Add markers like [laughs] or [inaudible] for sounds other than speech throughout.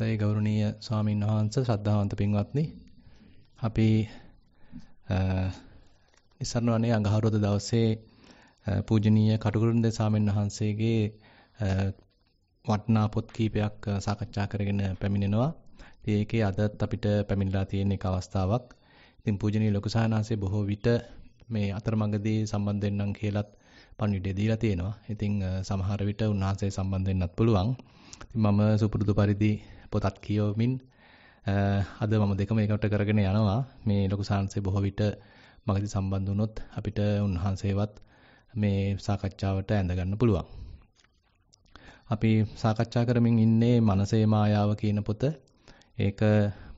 තේ ගෞරවනීය ස්වාමීන් වහන්සේ ශ්‍රද්ධාවන්ත පින්වත්නි අපි ඉස්සරණවනේ අඟහරුවද දවසේ පූජනීය කටුකුරුන්ද ස්වාමීන් වහන්සේගේ වටිනා පොත් කීපයක් සාකච්ඡා කරගෙන පැමිණෙනවා. ඉතින් ඒකේ අදත් අපිට පැමිණලා තියෙන එක අවස්ථාවක්. ඉතින් පූජනීය ලොකු සාහනාංශේ බොහෝ විට මේ අතරමඟදී සම්බන්ධ වෙන්නම් කියලාත් පණිවිඩය දීලා තියෙනවා. ඉතින් සමහර විට උන්වහන්සේ සම්බන්ධ වෙන්නත් පුළුවන්. ඉතින් මම සුපුරුදු පරිදි පොතත් කියවමින් අද මම දෙකම එකට කරගෙන යනවා. මේ ලොකු සාංශේ බොහෝ විට මගදී සම්බන්ධ වුණොත් අපිට උන්වහන්සේවත් මේ සාකච්ඡාවට ඇඳගන්න පුළුවන්. අපි සාකච්ඡා කරමින් ඉන්නේ මනසේ මායාව කියන පොත. ඒක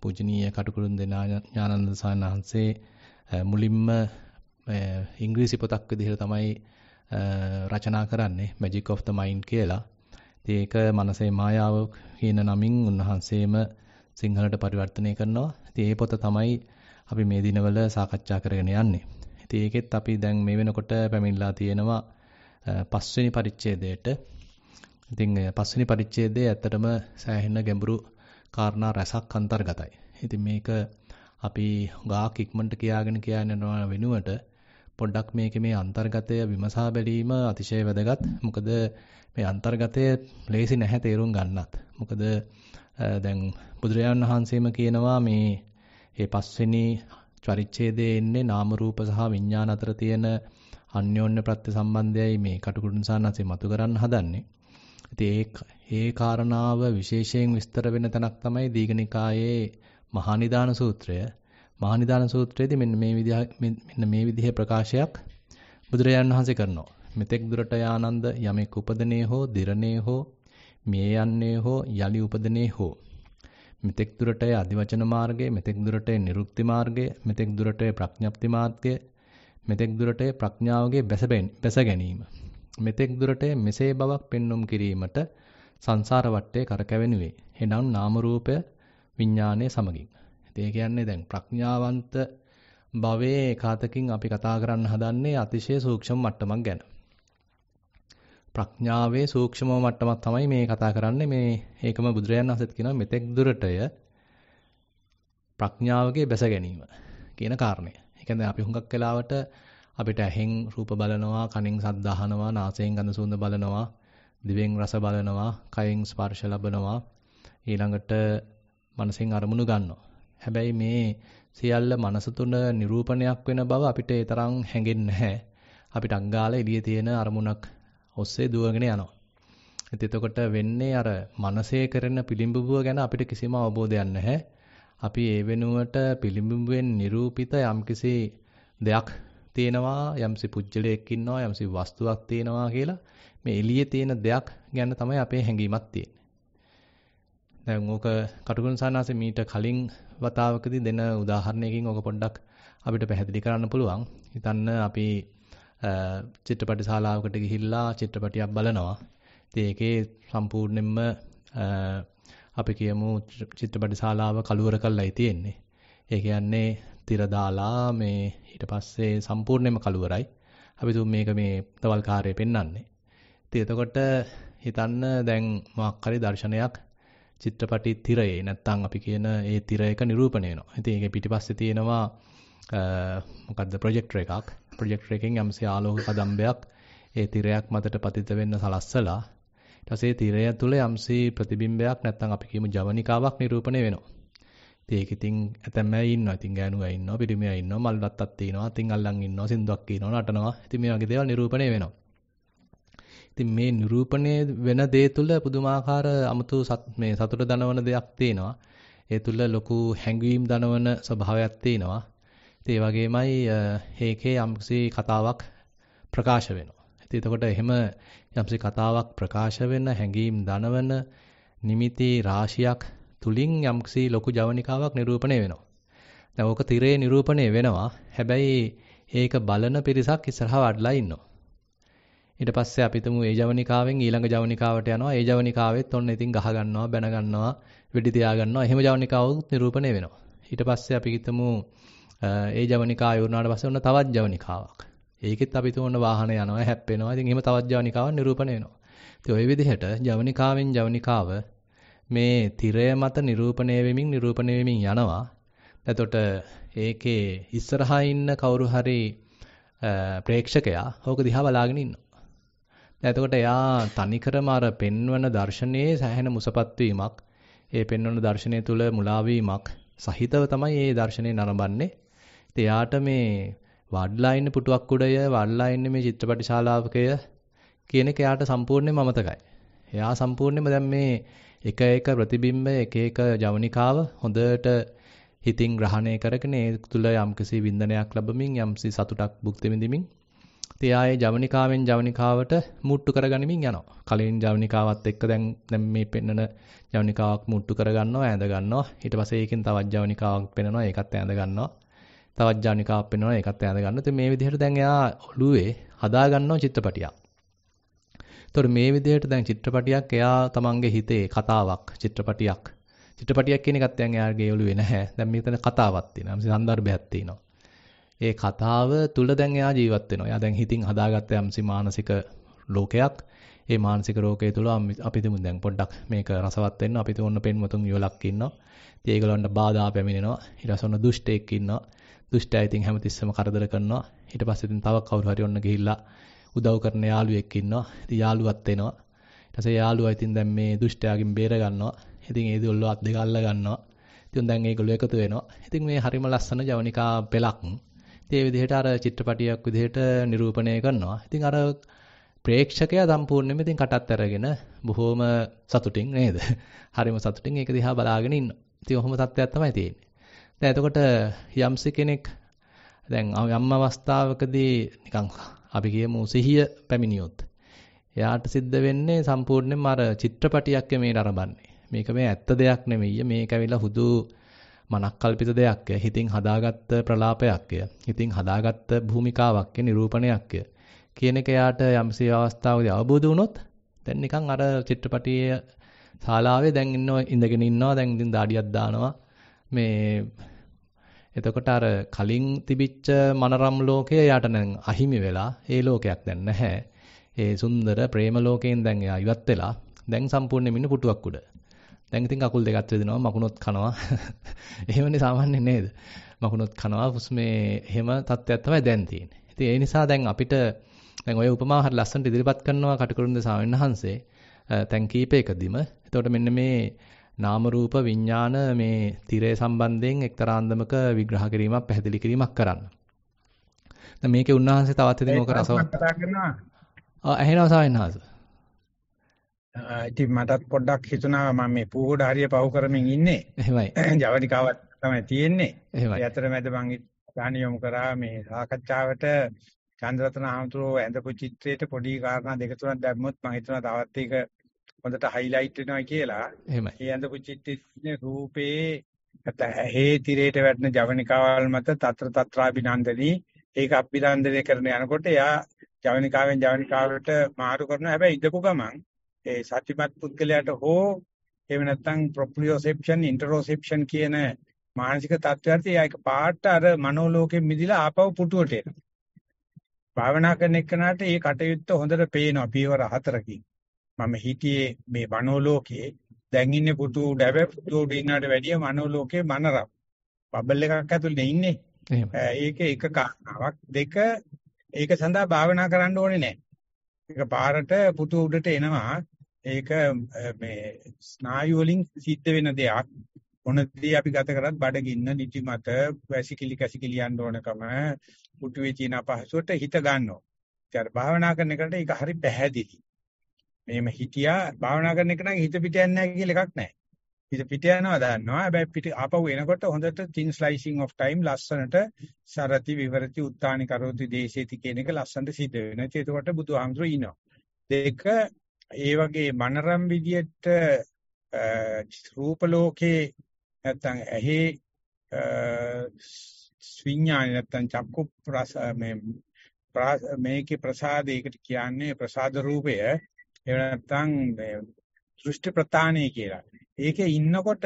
පූජනීය කටුකුරුන් දෙනා ඥානන්ද සානහන්සේ මුලින්ම ඉංග්‍රීසි පොතක් විදිහට තමයි රචනා කරන්නේ Magic of the Mind කියලා. ඉතින් ඒක මනසේ මායාව කියන නමින් උන්වහන්සේම සිංහලට පරිවර්තනය කරනවා. ඉතින් ඒ පොත තමයි අපි මේ දිනවල සාකච්ඡා කරගෙන යන්නේ. ඉතින් ඒකෙත් අපි දැන් මේ වෙනකොට පැමිණලා තියෙනවා පස්වෙනි පරිච්ඡේදයට. ඉතින් පස්වෙනි පරිච්ඡේදයේ ඇත්තටම සෑහෙන ගැඹුරු කාරණා රැසක් අන්තර්ගතයි. ඉතින් මේක අපි ගාක් ඉක්මනට කියාගෙන කියන වෙනුවට පොඩ්ඩක් මේකේ මේ අන්තර්ගතය විමසා බැලීම අතිශය වැදගත්. මොකද මේ අන්තර්ගතය ලේසි නැහැ තේරුම් ගන්නත්. මොකද දැන් බුදුරජාණන් වහන්සේම කියනවා මේ මේ පස්වෙනි චරිච්ඡේදයේ ඉන්නේ නාම රූප සහ විඥාන අතර තියෙන අන්‍යෝන්‍ය ප්‍රත්‍ය සම්බන්ධයයි මේ කටුකුරුන්සානන්සේ මතු කරන්න හදන්නේ. ඉතින් ඒ ඒ කාරණාව විශේෂයෙන් විස්තර වෙන තැනක් තමයි දීඝනිකායේ මහා නිදාන සූත්‍රය. මහනිදාන සූත්‍රයේදී මෙන්න මේ විදිහ මෙන්න මේ විදිහේ ප්‍රකාශයක් බුදුරජාණන් වහන්සේ කරනවා. මෙතෙක් දුරට ආනන්ද යමෙක් උපදනේ හෝ දිරණේ හෝ මිය යන්නේ හෝ යලි උපදනේ හෝ මෙතෙක් දුරට අධිවචන මාර්ගයේ මෙතෙක් දුරට නිරුක්ති මාර්ගයේ මෙතෙක් දුරට ප්‍රඥප්ති මාර්ගයේ මෙතෙක් දුරට ප්‍රඥාවගේ බැස ගැනීම මෙතෙක් දුරට මෙසේ බවක් පෙන්눔 කිරීමට සංසාර වටේ කරකැවෙනුවේ එනම් නාම රූපය විඥානයේ සමගින් ඒ කියන්නේ දැන් ප්‍රඥාවන්ත භවයේ ඒකාතකින් අපි කතා කරන්න හදන්නේ අතිශය සූක්ෂම මට්ටමක් ගැන. ප්‍රඥාවේ සූක්ෂම මට්ටමක් තමයි මේ කතා කරන්නේ මේ ඒකම බුදුරජාණන් වහන්සේත් කියනවා මෙතෙක් දුරටය ප්‍රඥාවකේ බැස ගැනීම කියන කාරණය. ඒ කියන්නේ අපි හුඟක් වෙලාවට අපිට ඇහෙන් රූප බලනවා, කනෙන් ශබ්ද අහනවා, නාසයෙන් ගඳ සුවඳ බලනවා, දිවෙන් රස බලනවා, කයෙන් ස්පර්ශ ලබනවා, ඊළඟට මනසෙන් අරමුණු ගන්නවා. හැබැයි මේ සියල්ල මනස තුන නිරූපණයක් වෙන බව අපිට ඒ තරම් හැඟෙන්නේ නැහැ. අපිට අංගාල එළියේ තියෙන අරමුණක් ඔස්සේ දුවගෙන යනවා. ඒත් එතකොට වෙන්නේ අර මනසේ කරන පිළිඹුව ගැන අපිට කිසිම අවබෝධයක් නැහැ. අපි ඒ වෙනුවට පිළිඹුවෙන් නිරූපිත යම්කිසි දෙයක් තියෙනවා යම්සි පුජ්‍යලයක් ඉන්නවා යම්සි වස්තුවක් තියෙනවා කියලා මේ එළියේ තියෙන දෙයක් ගැන තමයි අපේ හැඟීමක් තියෙන්නේ. දැන් ඕක කටුකුරුන් සානාසේ මීට කලින් වතාවකදී දෙන උදාහරණයකින් ඕක පොඩ්ඩක් අපිට පැහැදිලි කරන්න පුළුවන්. හිතන්න අපි චිත්‍රපට ශාලාවකට ගිහිල්ලා චිත්‍රපටියක් බලනවා. ඉතින් ඒකේ සම්පූර්ණයෙන්ම අපි කියමු චිත්‍රපට ශාලාව කලවර කළායි තියෙන්නේ. ඒ කියන්නේ තිර දාලා මේ ඊට පස්සේ සම්පූර්ණයෙන්ම කලවරයි. අපි තුන් මේක මේ තවල් කාර්යය පෙන්වන්නේ. ඉතින් එතකොට හිතන්න දැන් මොකක් හරි දර්ශනයක් චිත්‍රපටි තිරයේ නැත්තම් අපි කියන ඒ තිරයක නිරූපණය වෙනවා. ඉතින් ඒකේ පිටිපස්සේ තියෙනවා මොකද්ද ප්‍රොජෙක්ටර් එකක්. ප්‍රොජෙක්ටර් එකෙන් යම්සේ ආලෝක කදම්බයක් ඒ තිරයක් මතට පතිත වෙන්න සලස්සලා ඊට පස්සේ තිරය තුල යම්සේ ප්‍රතිබිම්බයක් නැත්තම් අපි කියමු ජවනිකාවක් නිරූපණය වෙනවා. ඉතින් ඒක ඉතින් ඇතැම් අය ඉන්නවා. ඉතින් ගෑනුවා ඉන්නවා, පිරිමියා ඉන්නවා, මල්වත්තක් තියෙනවා, ඉතින් අල්ලන් ඉන්නවා, සින්දුවක් කියනවා, නටනවා. ඉතින් මේ වගේ දේවල් නිරූපණය වෙනවා. ඉතින් මේ නිරූපණය වෙන දේ තුල පුදුමාකාර අමුතු මේ සතුට දනවන දෙයක් තියෙනවා. ඒ තුල ලොකු හැඟීම් දනවන ස්වභාවයක් තියෙනවා. ඉතින් ඒ වගේමයි හේකේ යම්කිසි කතාවක් ප්‍රකාශ වෙනවා. ඉතින් එතකොට එහෙම යම්කිසි කතාවක් ප්‍රකාශ වෙන හැඟීම් දනවන නිමිති රාශියක් තුලින් යම්කිසි ලොකු ජවනිකාවක් නිරූපණය වෙනවා. දැන් ඕක තිරේ නිරූපණය වෙනවා. හැබැයි ඒක බලන පිරිසක් ඉස්සරහා වඩලා ඉන්නවා. ඊට පස්සේ අපි තුමු ඒ ජවනිකාවෙන් ඊළඟ ජවනිකාවට යනවා. ඒ ජවනිකාවෙත් ඔන්න ඉතින් ගහ ගන්නවා, බැන ගන්නවා, වෙඩි තියා ගන්නවා. එහෙම ජවනිකාවක් නිරූපණය වෙනවා. ඊට පස්සේ අපි හිතමු ඒ ජවනිකාව ඉවරනාට පස්සේ ඔන්න තවත් ජවනිකාවක්. ඒකෙත් අපි තුමු ඔන්න වාහන යනවා, හැප්පෙනවා. ඉතින් එහෙම තවත් ජවනිකාවක් නිරූපණය වෙනවා. ඉතින් ওই විදිහට ජවනිකාවෙන් ජවනිකාව මේ තිරය මත නිරූපණය වෙමින් නිරූපණය වෙමින් යනවා. එතකොට ඒකේ ඉස්සරහා ඉන්න කවුරු හරි ප්‍රේක්ෂකයා ඕක දිහා බලාගෙන ඉන්නවා. එතකොට එයා තනිකරම අර පෙන්වන දර්ශනයේ සැහැණ මුසපත් වීමක්, ඒ පෙන්වන දර්ශනය තුල මුලා වීමක් සහිතව තමයි මේ දර්ශනය නරඹන්නේ. ඉතින් එයාට මේ වඩ්ලයින් පුටුවක් උඩය, වඩ්ලයින් මේ චිත්‍රපට ශාලාවකය කියන එක එයාට සම්පූර්ණයෙන්ම අමතකයි. එයා සම්පූර්ණයෙන්ම දැන් මේ එක එක ප්‍රතිබිම්බ එක එක ජවනිකාව හොඳට හිතින් ග්‍රහණය කරගෙන ඒ තුළ යම්කිසි වින්දනයක් ලැබමින් යම්සි සතුටක් භුක්ති විඳින්මින් ඉතින් ආයේ ජවනිකාවෙන් ජවනිකාවට මුට්ටු කරගනිමින් යනවා. කලින් ජවනිකාවත් එක්ක දැන් දැන් මේ පෙන්නන ජවනිකාවක් මුට්ටු කරගන්නවා, ඇඳ ගන්නවා. ඊට පස්සේ ඒකෙන් තවත් ජවනිකාවක් පෙන්නනවා, ඒකත් ඇඳ ගන්නවා. තවත් ජවනිකාවක් පෙන්නනවා, ඒකත් ඇඳ ගන්නවා. ඉතින් මේ විදිහට දැන් එයා ඔළුවේ හදා ගන්නවා චිත්‍රපටියක්. ඒතකොට මේ විදිහට දැන් චිත්‍රපටියක් එයා තමන්ගේ හිතේ කතාවක් චිත්‍රපටියක්. චිත්‍රපටියක් කියන එකත් දැන් එයාගේ ඔළුවේ නැහැ. දැන් මෙතන කතාවක් තියෙනවා. සන්දර්භයක් තියෙනවා. ඒ කතාව තුල දැන් එයා ජීවත් වෙනවා. එයා දැන් හිතින් හදාගත්ත යම්සි මානසික ලෝකයක්. ඒ මානසික ලෝකයේ තුල අපි තුමු දැන් පොඩ්ඩක් මේක රසවත් වෙන්න අපි තුමු ඔන්න පෙන්වතුන් යුවලක් ඉන්නවා. ඉතින් ඒගොල්ලන්ට බාධා පැමිණෙනවා. ඊට පස්සේ ඔන්න දුෂ්ටයෙක් ඉන්නවා. දුෂ්ටයා ඉතින් හැමතිස්සම කරදර කරනවා. ඊට පස්සේ ඉතින් තව කවුරු හරි ඔන්න ගිහිල්ලා උදව් කරන යාළුවෙක් ඉන්නවා. ඉතින් යාළුවත් එනවා. ඊට පස්සේ යාළුවා ඉතින් දැන් මේ දුෂ්ටයාගෙන් බේර ගන්නවා. ඉතින් ඒ දෙල්ලෝ අත් දෙක අල්ල ගන්නවා. ඉතින් දැන් ඒගොල්ලෝ එකතු වෙනවා. ඉතින් මේ හරිම ලස්සන ජවනිකා පෙළක් ඒ විදිහට අර චිත්‍රපටියක් විදිහට නිරූපණය කරනවා. ඉතින් අර ප්‍රේක්ෂකයා සම්පූර්ණයෙන්ම ඉතින් කටත් අරගෙන බොහොම සතුටින් නේද? හරිම සතුටින් ඒක දිහා බලාගෙන ඉන්නවා. ඉතින් ඔහොම තත්ත්වයක් තමයි තියෙන්නේ. දැන් එතකොට යම්සි කෙනෙක් දැන් යම් අවස්ථාවකදී නිකන් අපි කියමු සිහිය පැමිණියොත් එයාට සිද්ධ වෙන්නේ සම්පූර්ණයෙන්ම අර චිත්‍රපටියක් මේ නරඹන්නේ. මේක මේ ඇත්ත දෙයක් නෙමෙයි. මේක ඇවිල්ලා හුදු මනක්කල්පිත දෙයක්ය. හිතින් හදාගත්ත ප්‍රලාපයක්ය. හිතින් හදාගත්ත භූමිකාවක්ය නිරූපණයක්ය. කියන එක යාට යම්සේ අවස්ථාවකදී අවබෝධ වුණොත් දැන් නිකන් අර චිත්‍රපටියේ ශාලාවේ දැන් ඉන්නවා ඉඳගෙන ඉන්නවා දැන් ඉතින් දාඩියක් දානවා මේ එතකොට අර කලින් තිබිච්ච මනරම් ලෝකය යාට දැන් අහිමි වෙලා ඒ ලෝකයක් දැන් නැහැ. ඒ සුන්දර ප්‍රේම ලෝකයෙන් දැන් එයා ඉවත් වෙලා දැන් සම්පූර්ණයෙන්ම ඉන්න පුටුවක් උඩ. දැන් ඉතින් කකුල් දෙකත් වෙදෙනවා මකුණොත් කනවා. [laughs] එහෙමනේ සාමාන්‍යයෙන් නේද? මකුණොත් කනවා හුස්මේ එහෙම තත්ත්වයක් තමයි දැන් තියෙන්නේ. ඉතින් ඒ නිසා දැන් අපිට දැන් ඔය උපමාව හරිය ලස්සනට ඉදිරිපත් කරනවා කටුකුරුන්ද ස්වාමීන් වහන්සේ. තැන් කීපයකදීම. එතකොට මෙන්න මේ නාම රූප විඥාන මේ තිරය සම්බන්ධයෙන් එක්තරා අන්දමක විග්‍රහ කිරීමක් පැහැදිලි කිරීමක් කරන්න. දැන් මේකේ උන්වහන්සේ තවත් ඉතින් ඔක රසවත් කතා කරනවා. ආ ඇහෙනවා ස්වාමීන් වහන්සේ. ඉතින් මටත් පොඩ්ඩක් හිතුණා මම මේ පූගොඩ හරිය පව කරමින් ඉන්නේ. එහෙමයි. [laughs] ජවනිකාවත් තමයි තියෙන්නේ. ඒ අතරමැද මම ගාණියොම් කරා මේ සාකච්ඡාවට චන්ද්‍රරත්න හමුතුරෝ ඇඳපු චිත්‍රයට පොඩි කාරණා දෙක තුනක් දැම්මොත් මම හිතනවා තවත් ඒක හොඳට හයිලයිට් වෙනවා කියලා. එහෙමයි. ඒ ඇඳපු චිත්‍රයේ රූපේ ඇහි තිරේට වැටෙන ජවනිකාවල් මත తත්‍ර తත්‍රාබිනන්දනී ඒක අභිනන්දනය කරන යනකොට එයා ජවනිකාවෙන් ජවනිකාවට මාරු කරනවා හැබැයි ඉඳපු ගමන් ඒ සත්‍යමත් පුද්ගලයාට හෝ එහෙම නැත්නම් ප්‍රොප්ලියෝසෙප්ෂන් ඉන්ටරෝසෙප්ෂන් කියන මානසික තත්ත්වයන්ට ඒක පාට අර මනෝලෝකෙ මිදිලා ආපහු පුටුවට එනවා. භාවනා කරන එක්කනට මේ කටයුත්ත හොඳට පේනවා පියවර හතරකින්. මම හිතියේ මේ මනෝලෝකයේ දැන් ඉන්නේ පුටු ඩැබ පුටු ඩින්නට වැඩිය මනෝලෝකයේ මනරම්. බබල් එකක් ඇතුළේ ඉන්නේ. ඒක එක කාරණාවක්. දෙක ඒක සඳහා භාවනා කරන්න ඕනේ නැහැ. ඒක පාරට පුතු උඩට එනවා ඒක මේ ස්නායු වලින් සිද්ධ වෙන දෙයක්. මොනදී අපි ගත කරත් බඩගින්න, නිදිමත, වැසිකිලි කැසිකිලි යන්න ඕනකම, පුටුවේ තියෙන අපහසුවට හිත ගන්නවා. ඒකට භාවනා කරන එකට ඒක හරි පැහැදිලි. මේම හිතියා භාවනා කරන එක නම් හිත පිට යන්නේ නැහැ කියලා එකක් නැහැ. හිත පිට යනවා දන්නවා. හැබැයි පිට ආපහු එනකොට හොඳට thin slicing of time ලස්සනට සරති විවරති උත්තානි කරෝති දේශේති කියන එක ලස්සනට සිද්ධ වෙනවා. ඒකට බුදුහාමුදුරුවෝ ඉනවා. දෙක ඒ වගේ මනරම් විදියට රූප ලෝකේ නැත්තම් ඇහි විඥාන නැත්තම් චක්කු රස මේ මේකේ ප්‍රසාදයකට කියන්නේ ප්‍රසාද රූපය එහෙම නැත්තම් දෘෂ්ටි ප්‍රතාණේ කියලා. ඒකේ ඉන්නකොට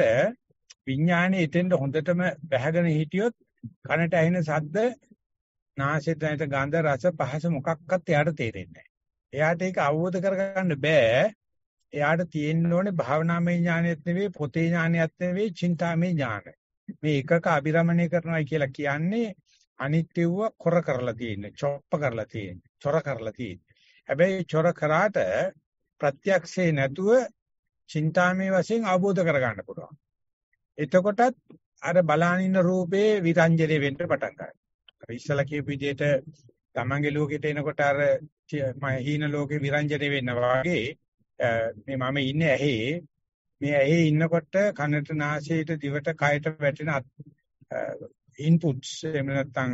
විඥානේ එතෙන්ට හොඳටම බැහැගෙන හිටියොත් කනට ඇහෙන ශබ්ද නාසයට දැනෙන ගන්ධ රස පහස මොකක්වත් එයාට තේරෙන්නේ නැහැ. එයාට ඒක අවබෝධ කරගන්න බෑ. එයාට තියෙන්න ඕනේ භාවනාමය ඥානෙත් නෙවෙයි පොතේ ඥානෙත් නෙවෙයි චින්තාමය ඥාන. මේ එකක අභිරමණය කරනවා කියලා කියන්නේ අනිත්‍යව කොර කරලා තියෙන, චොප්ප කරලා තියෙන, චොර කරලා තියෙන. හැබැයි චොර කරාට ප්‍රත්‍යක්ෂේ නැතුව චින්තාමය වශයෙන් අවබෝධ කරගන්න පුළුවන්. එතකොටත් අර බලානින්න රූපේ විරංජනේ වෙන්න පටන් ගන්නවා. ඉස්සලා කියපු විදිහට තමන්ගේ ලෝකෙට එනකොට අර මම හීන ලෝකේ විරංජනේ වෙන්න වාගේ මේ මම ඉන්නේ ඇහි මේ ඇහි ඉන්නකොට කනට නාසයට දිවට කයට වැටෙන ඉන්පුට්ස් එහෙම නැත්නම්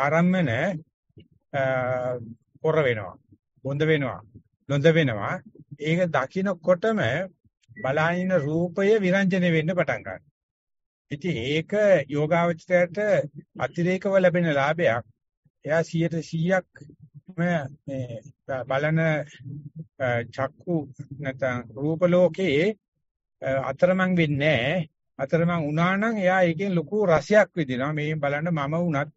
ආරම්මන පොර වෙනවා බොඳ වෙනවා ලොඳ වෙනවා ඒක දකින්නකොටම බලාහින රූපය විරංජනේ වෙන්න පටන් ගන්නවා. ඉතින් ඒක යෝගාවචරයට අතිරේකව ලැබෙන ලාභයක්. එයා 100ට 100ක් මේ බලන චක්කු නැත්නම් රූප ලෝකයේ අතරමං වෙන්නේ අතරමං වුණා නම් එයා ඒකෙන් ලොකු රසයක් විඳිනවා. මේ බලන්න මම වුණත්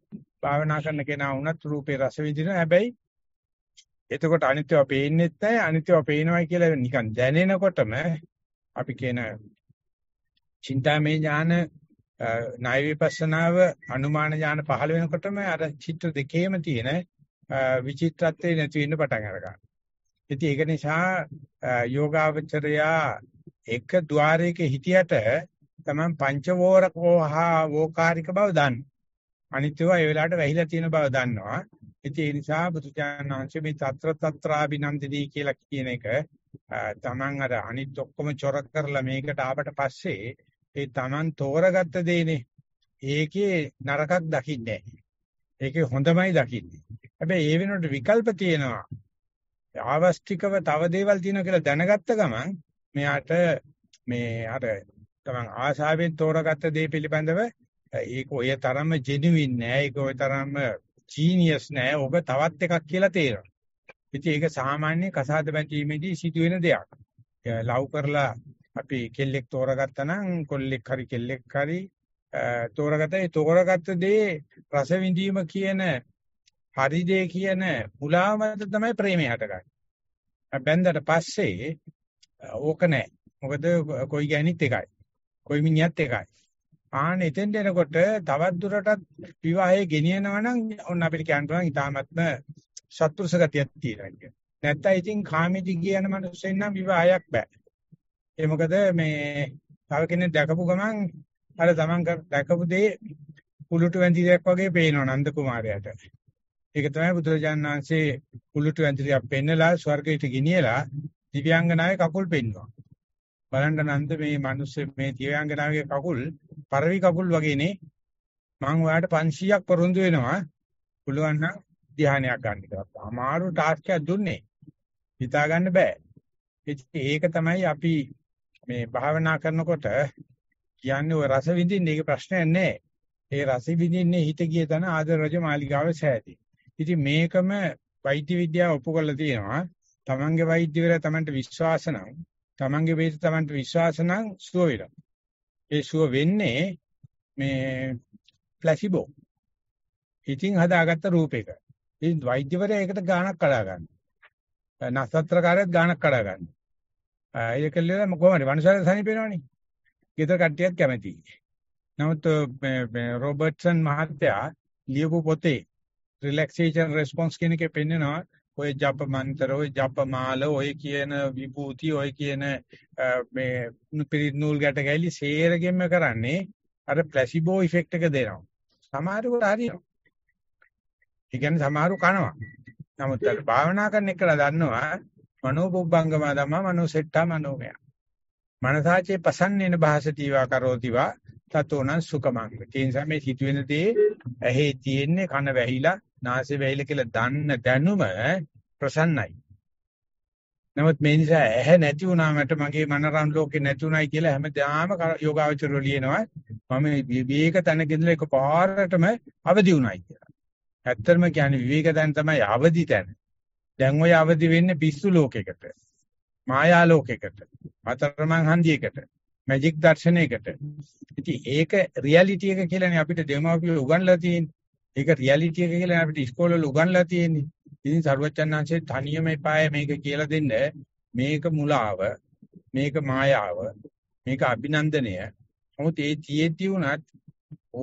භාවනා කරන කෙනා වුණත් රූපේ රස විඳිනවා. හැබැයි එතකොට අනිත්‍යව පේන්නේත් නැහැ. අනිත්‍යව පේනවා කියලා නිකන් දැනෙනකොටම අපි කියන චින්තාමය ඥාන ණය විපස්සනාව අනුමාන ඥාන පහළ වෙනකොටම අර චිත්‍ර දෙකේම තියෙන විචිත්‍රත්වේ නැති වෙන්න පටන් අරගන්නවා. ඉතින් ඒක නිසා යෝගාවචරයා එක ద్వාරයක හිටියට තමයි පංචවෝරකෝහා වෝකාරික බව දන්නේ. අනිත්‍යව ඒ වෙලාවට වැහිලා තියෙන බව දන්නවා. ඉතින් ඒ නිසා බුදුචාන් වහන්සේ මේ తත්‍ර తත්‍රාබිනන්දිදී කියලා කියන එක තමන් අර අනිත් ඔක්කොම චොර කරලා මේකට ආවට පස්සේ ඒ තමන් තෝරගත්ත දේනේ ඒකේ නරකක් දකින්නේ නැහැ. ඒකේ හොඳමයි දකින්නේ. හැබැයි ඒ වෙනකොට විකල්ප තියෙනවා. ආවස්තිකව තව දේවල් තියෙනවා කියලා දැනගත්ත ගමන් මෙයාට මේ අර තමන් ආශාවෙන් තෝරගත්ත දේ පිළිබඳව ඒක ඔය තරම්ම ජෙනුවින් නෑ ඒක ඔය තරම්ම ජීනියස් නෑ ඔබ තවත් එකක් කියලා තේරෙනවා. ඉතින් ඒක සාමාන්‍ය කසාද බැඳීමේදී සිදුවෙන දෙයක්. ලව් කරලා අපි කෙල්ලෙක් තෝරගත්තා නම් කොල්ලෙක් හරි කෙල්ලෙක් හරි තෝරගත ඒ තෝරගත්ත දේ රස විඳීම කියන හරි දේ කියන මුලාමත තමයි ප්‍රේමය හටගන්නේ. බැන්දට පස්සේ ඕක නැහැ. මොකද කොයි ගෑනිත් එකයි. කොයි මිනිහත් එකයි. ආන එතෙන් දෙනකොට තවත් දුරටත් විවාහයේ ගෙනියනවා නම් ඔන්න අපිට කියන්න පුළුවන් ඊටාත්ම සත්‍තුරුස ගතියක් තියෙනවා කියන්නේ. නැත්තම් ඉතින් කාමීති කියන මනුස්සෙන් නම් විවාහයක් බෑ. ඒ මොකද මේ තව කෙනෙක් දැකපු ගමන් අර තමන් දැකපු දේ කුළුට වැඳිරියක් වගේ පේනවා නන්ද කුමාරයාට. ඒක තමයි බුදුරජාණන් වහන්සේ කුළුට වැඳිරියක් පෙන්නලා ස්වර්ගයට ගෙනියලා දිව්‍යාංගනාවේ කකුල් පෙන්නවා. බලන්න නන්ද මේ මිනිස්සු මේ දිව්‍යාංගනාවේ කකුල් පරවි කකුල් වගේනේ. මං ඔයාලට 500ක් පොරොන්දු වෙනවා. පුළුවන් නම් ධානයක් ගන්න කියලා. අමාරු ටාස්ක් එකක් දුන්නේ. හිතා ගන්න බෑ. ඒක තමයි අපි මේ භාවනා කරනකොට කියන්නේ ওই රස විඳින්න ඒක ප්‍රශ්නයක් නෑ. ඒ රස විඳින්නේ හිත ගිය තන ආදර රජ මාලිගාවේ සෑදී. ඉතින් මේකම වෛද්‍ය විද්‍යාව ඔප්පු කරලා තියෙනවා. තමන්ගේ වෛද්‍යවරයා තමන්ට විශ්වාස නම් තමන්ගේ වෛද්‍ය තමන්ට විශ්වාස නම් සුව වෙනවා. ඒ සුව වෙන්නේ මේ ප්ලාසිබෝ. ඉතින් හදාගත්ත රූපයක. ඉතින් වෛද්‍යවරයා ඒකට ගාණක් කඩා ගන්නවා. නසත්‍රකාරයත් ගාණක් කඩා ගන්නවා. ඒකල්ලේ කොහොමද? මනුෂ්‍යයන් සනීප වෙනවනේ. ගෙදර කට්ටියත් කැමතියි. නමුත් රොබර්ට්සන් මහත්තයා ලියපු පොතේ රිලැක්සේෂන් රෙස්පොන්ස් කියන එකේ පෙන්නනවා ඔය ජප මන්ත්‍ර ඔය ජපමාල ඔය කියන විභූති ඔය කියන මේ පිරිත් නූල් ගැට ගැලි සේරගෙම කරන්නේ අර ප්ලාසිබෝ ඉෆෙක්ට් එක දෙනවා. සමහරවට හරියනවා. ඒ කියන්නේ සමහරව කනවා. නමුත් අර භාවනා කරන එක දන්නවා මනෝබොබ්බංගම ධම්ම මනෝසෙට්ටා මනෝමය. මනසාචේ පසන්නේන භාසතිවා කරෝතිවා තතෝනං සුඛමං. ඒ නිසා මේ සිදුවෙන දේ ඇහි තියෙන්නේ කන වැහිලා, නාසය වැහිලා කියලා දන්න දැනුම ප්‍රසන්නයි. නමුත් මේ නිසා ඇහැ නැති වුණාමට මගේ මනරම් ලෝකේ නැතුණයි කියලා හැමදාම යෝගාවචරෝ ලියනවා. මම විවේක තැනක ඉඳලා එකපාරටම අවදි වුණයි කියලා. ඇත්තටම කියන්නේ විවේක තැන තමයි අවදි තැන. දැන් ඔය අවදි වෙන්නේ පිස්සු ලෝකයකට. මායාලෝකයකට අතරමං හන්දියකට මැජික් දර්ශනයකට ඉතින් ඒක රියැලිටි එක කියලානේ අපිට දෙමව්පියෝ උගන්ලා තියෙන්නේ ඒක රියැලිටි එක කියලා අපිට ඉස්කෝලවල උගන්ලා තියෙන්නේ ඉතින් සරුවචන්හන්සේ තනියම එපාය මේක කියලා දෙන්න මේක මුලාව මේක මායාව මේක අභිනන්දනය නමුත් ඒ තියෙද්දී උනත්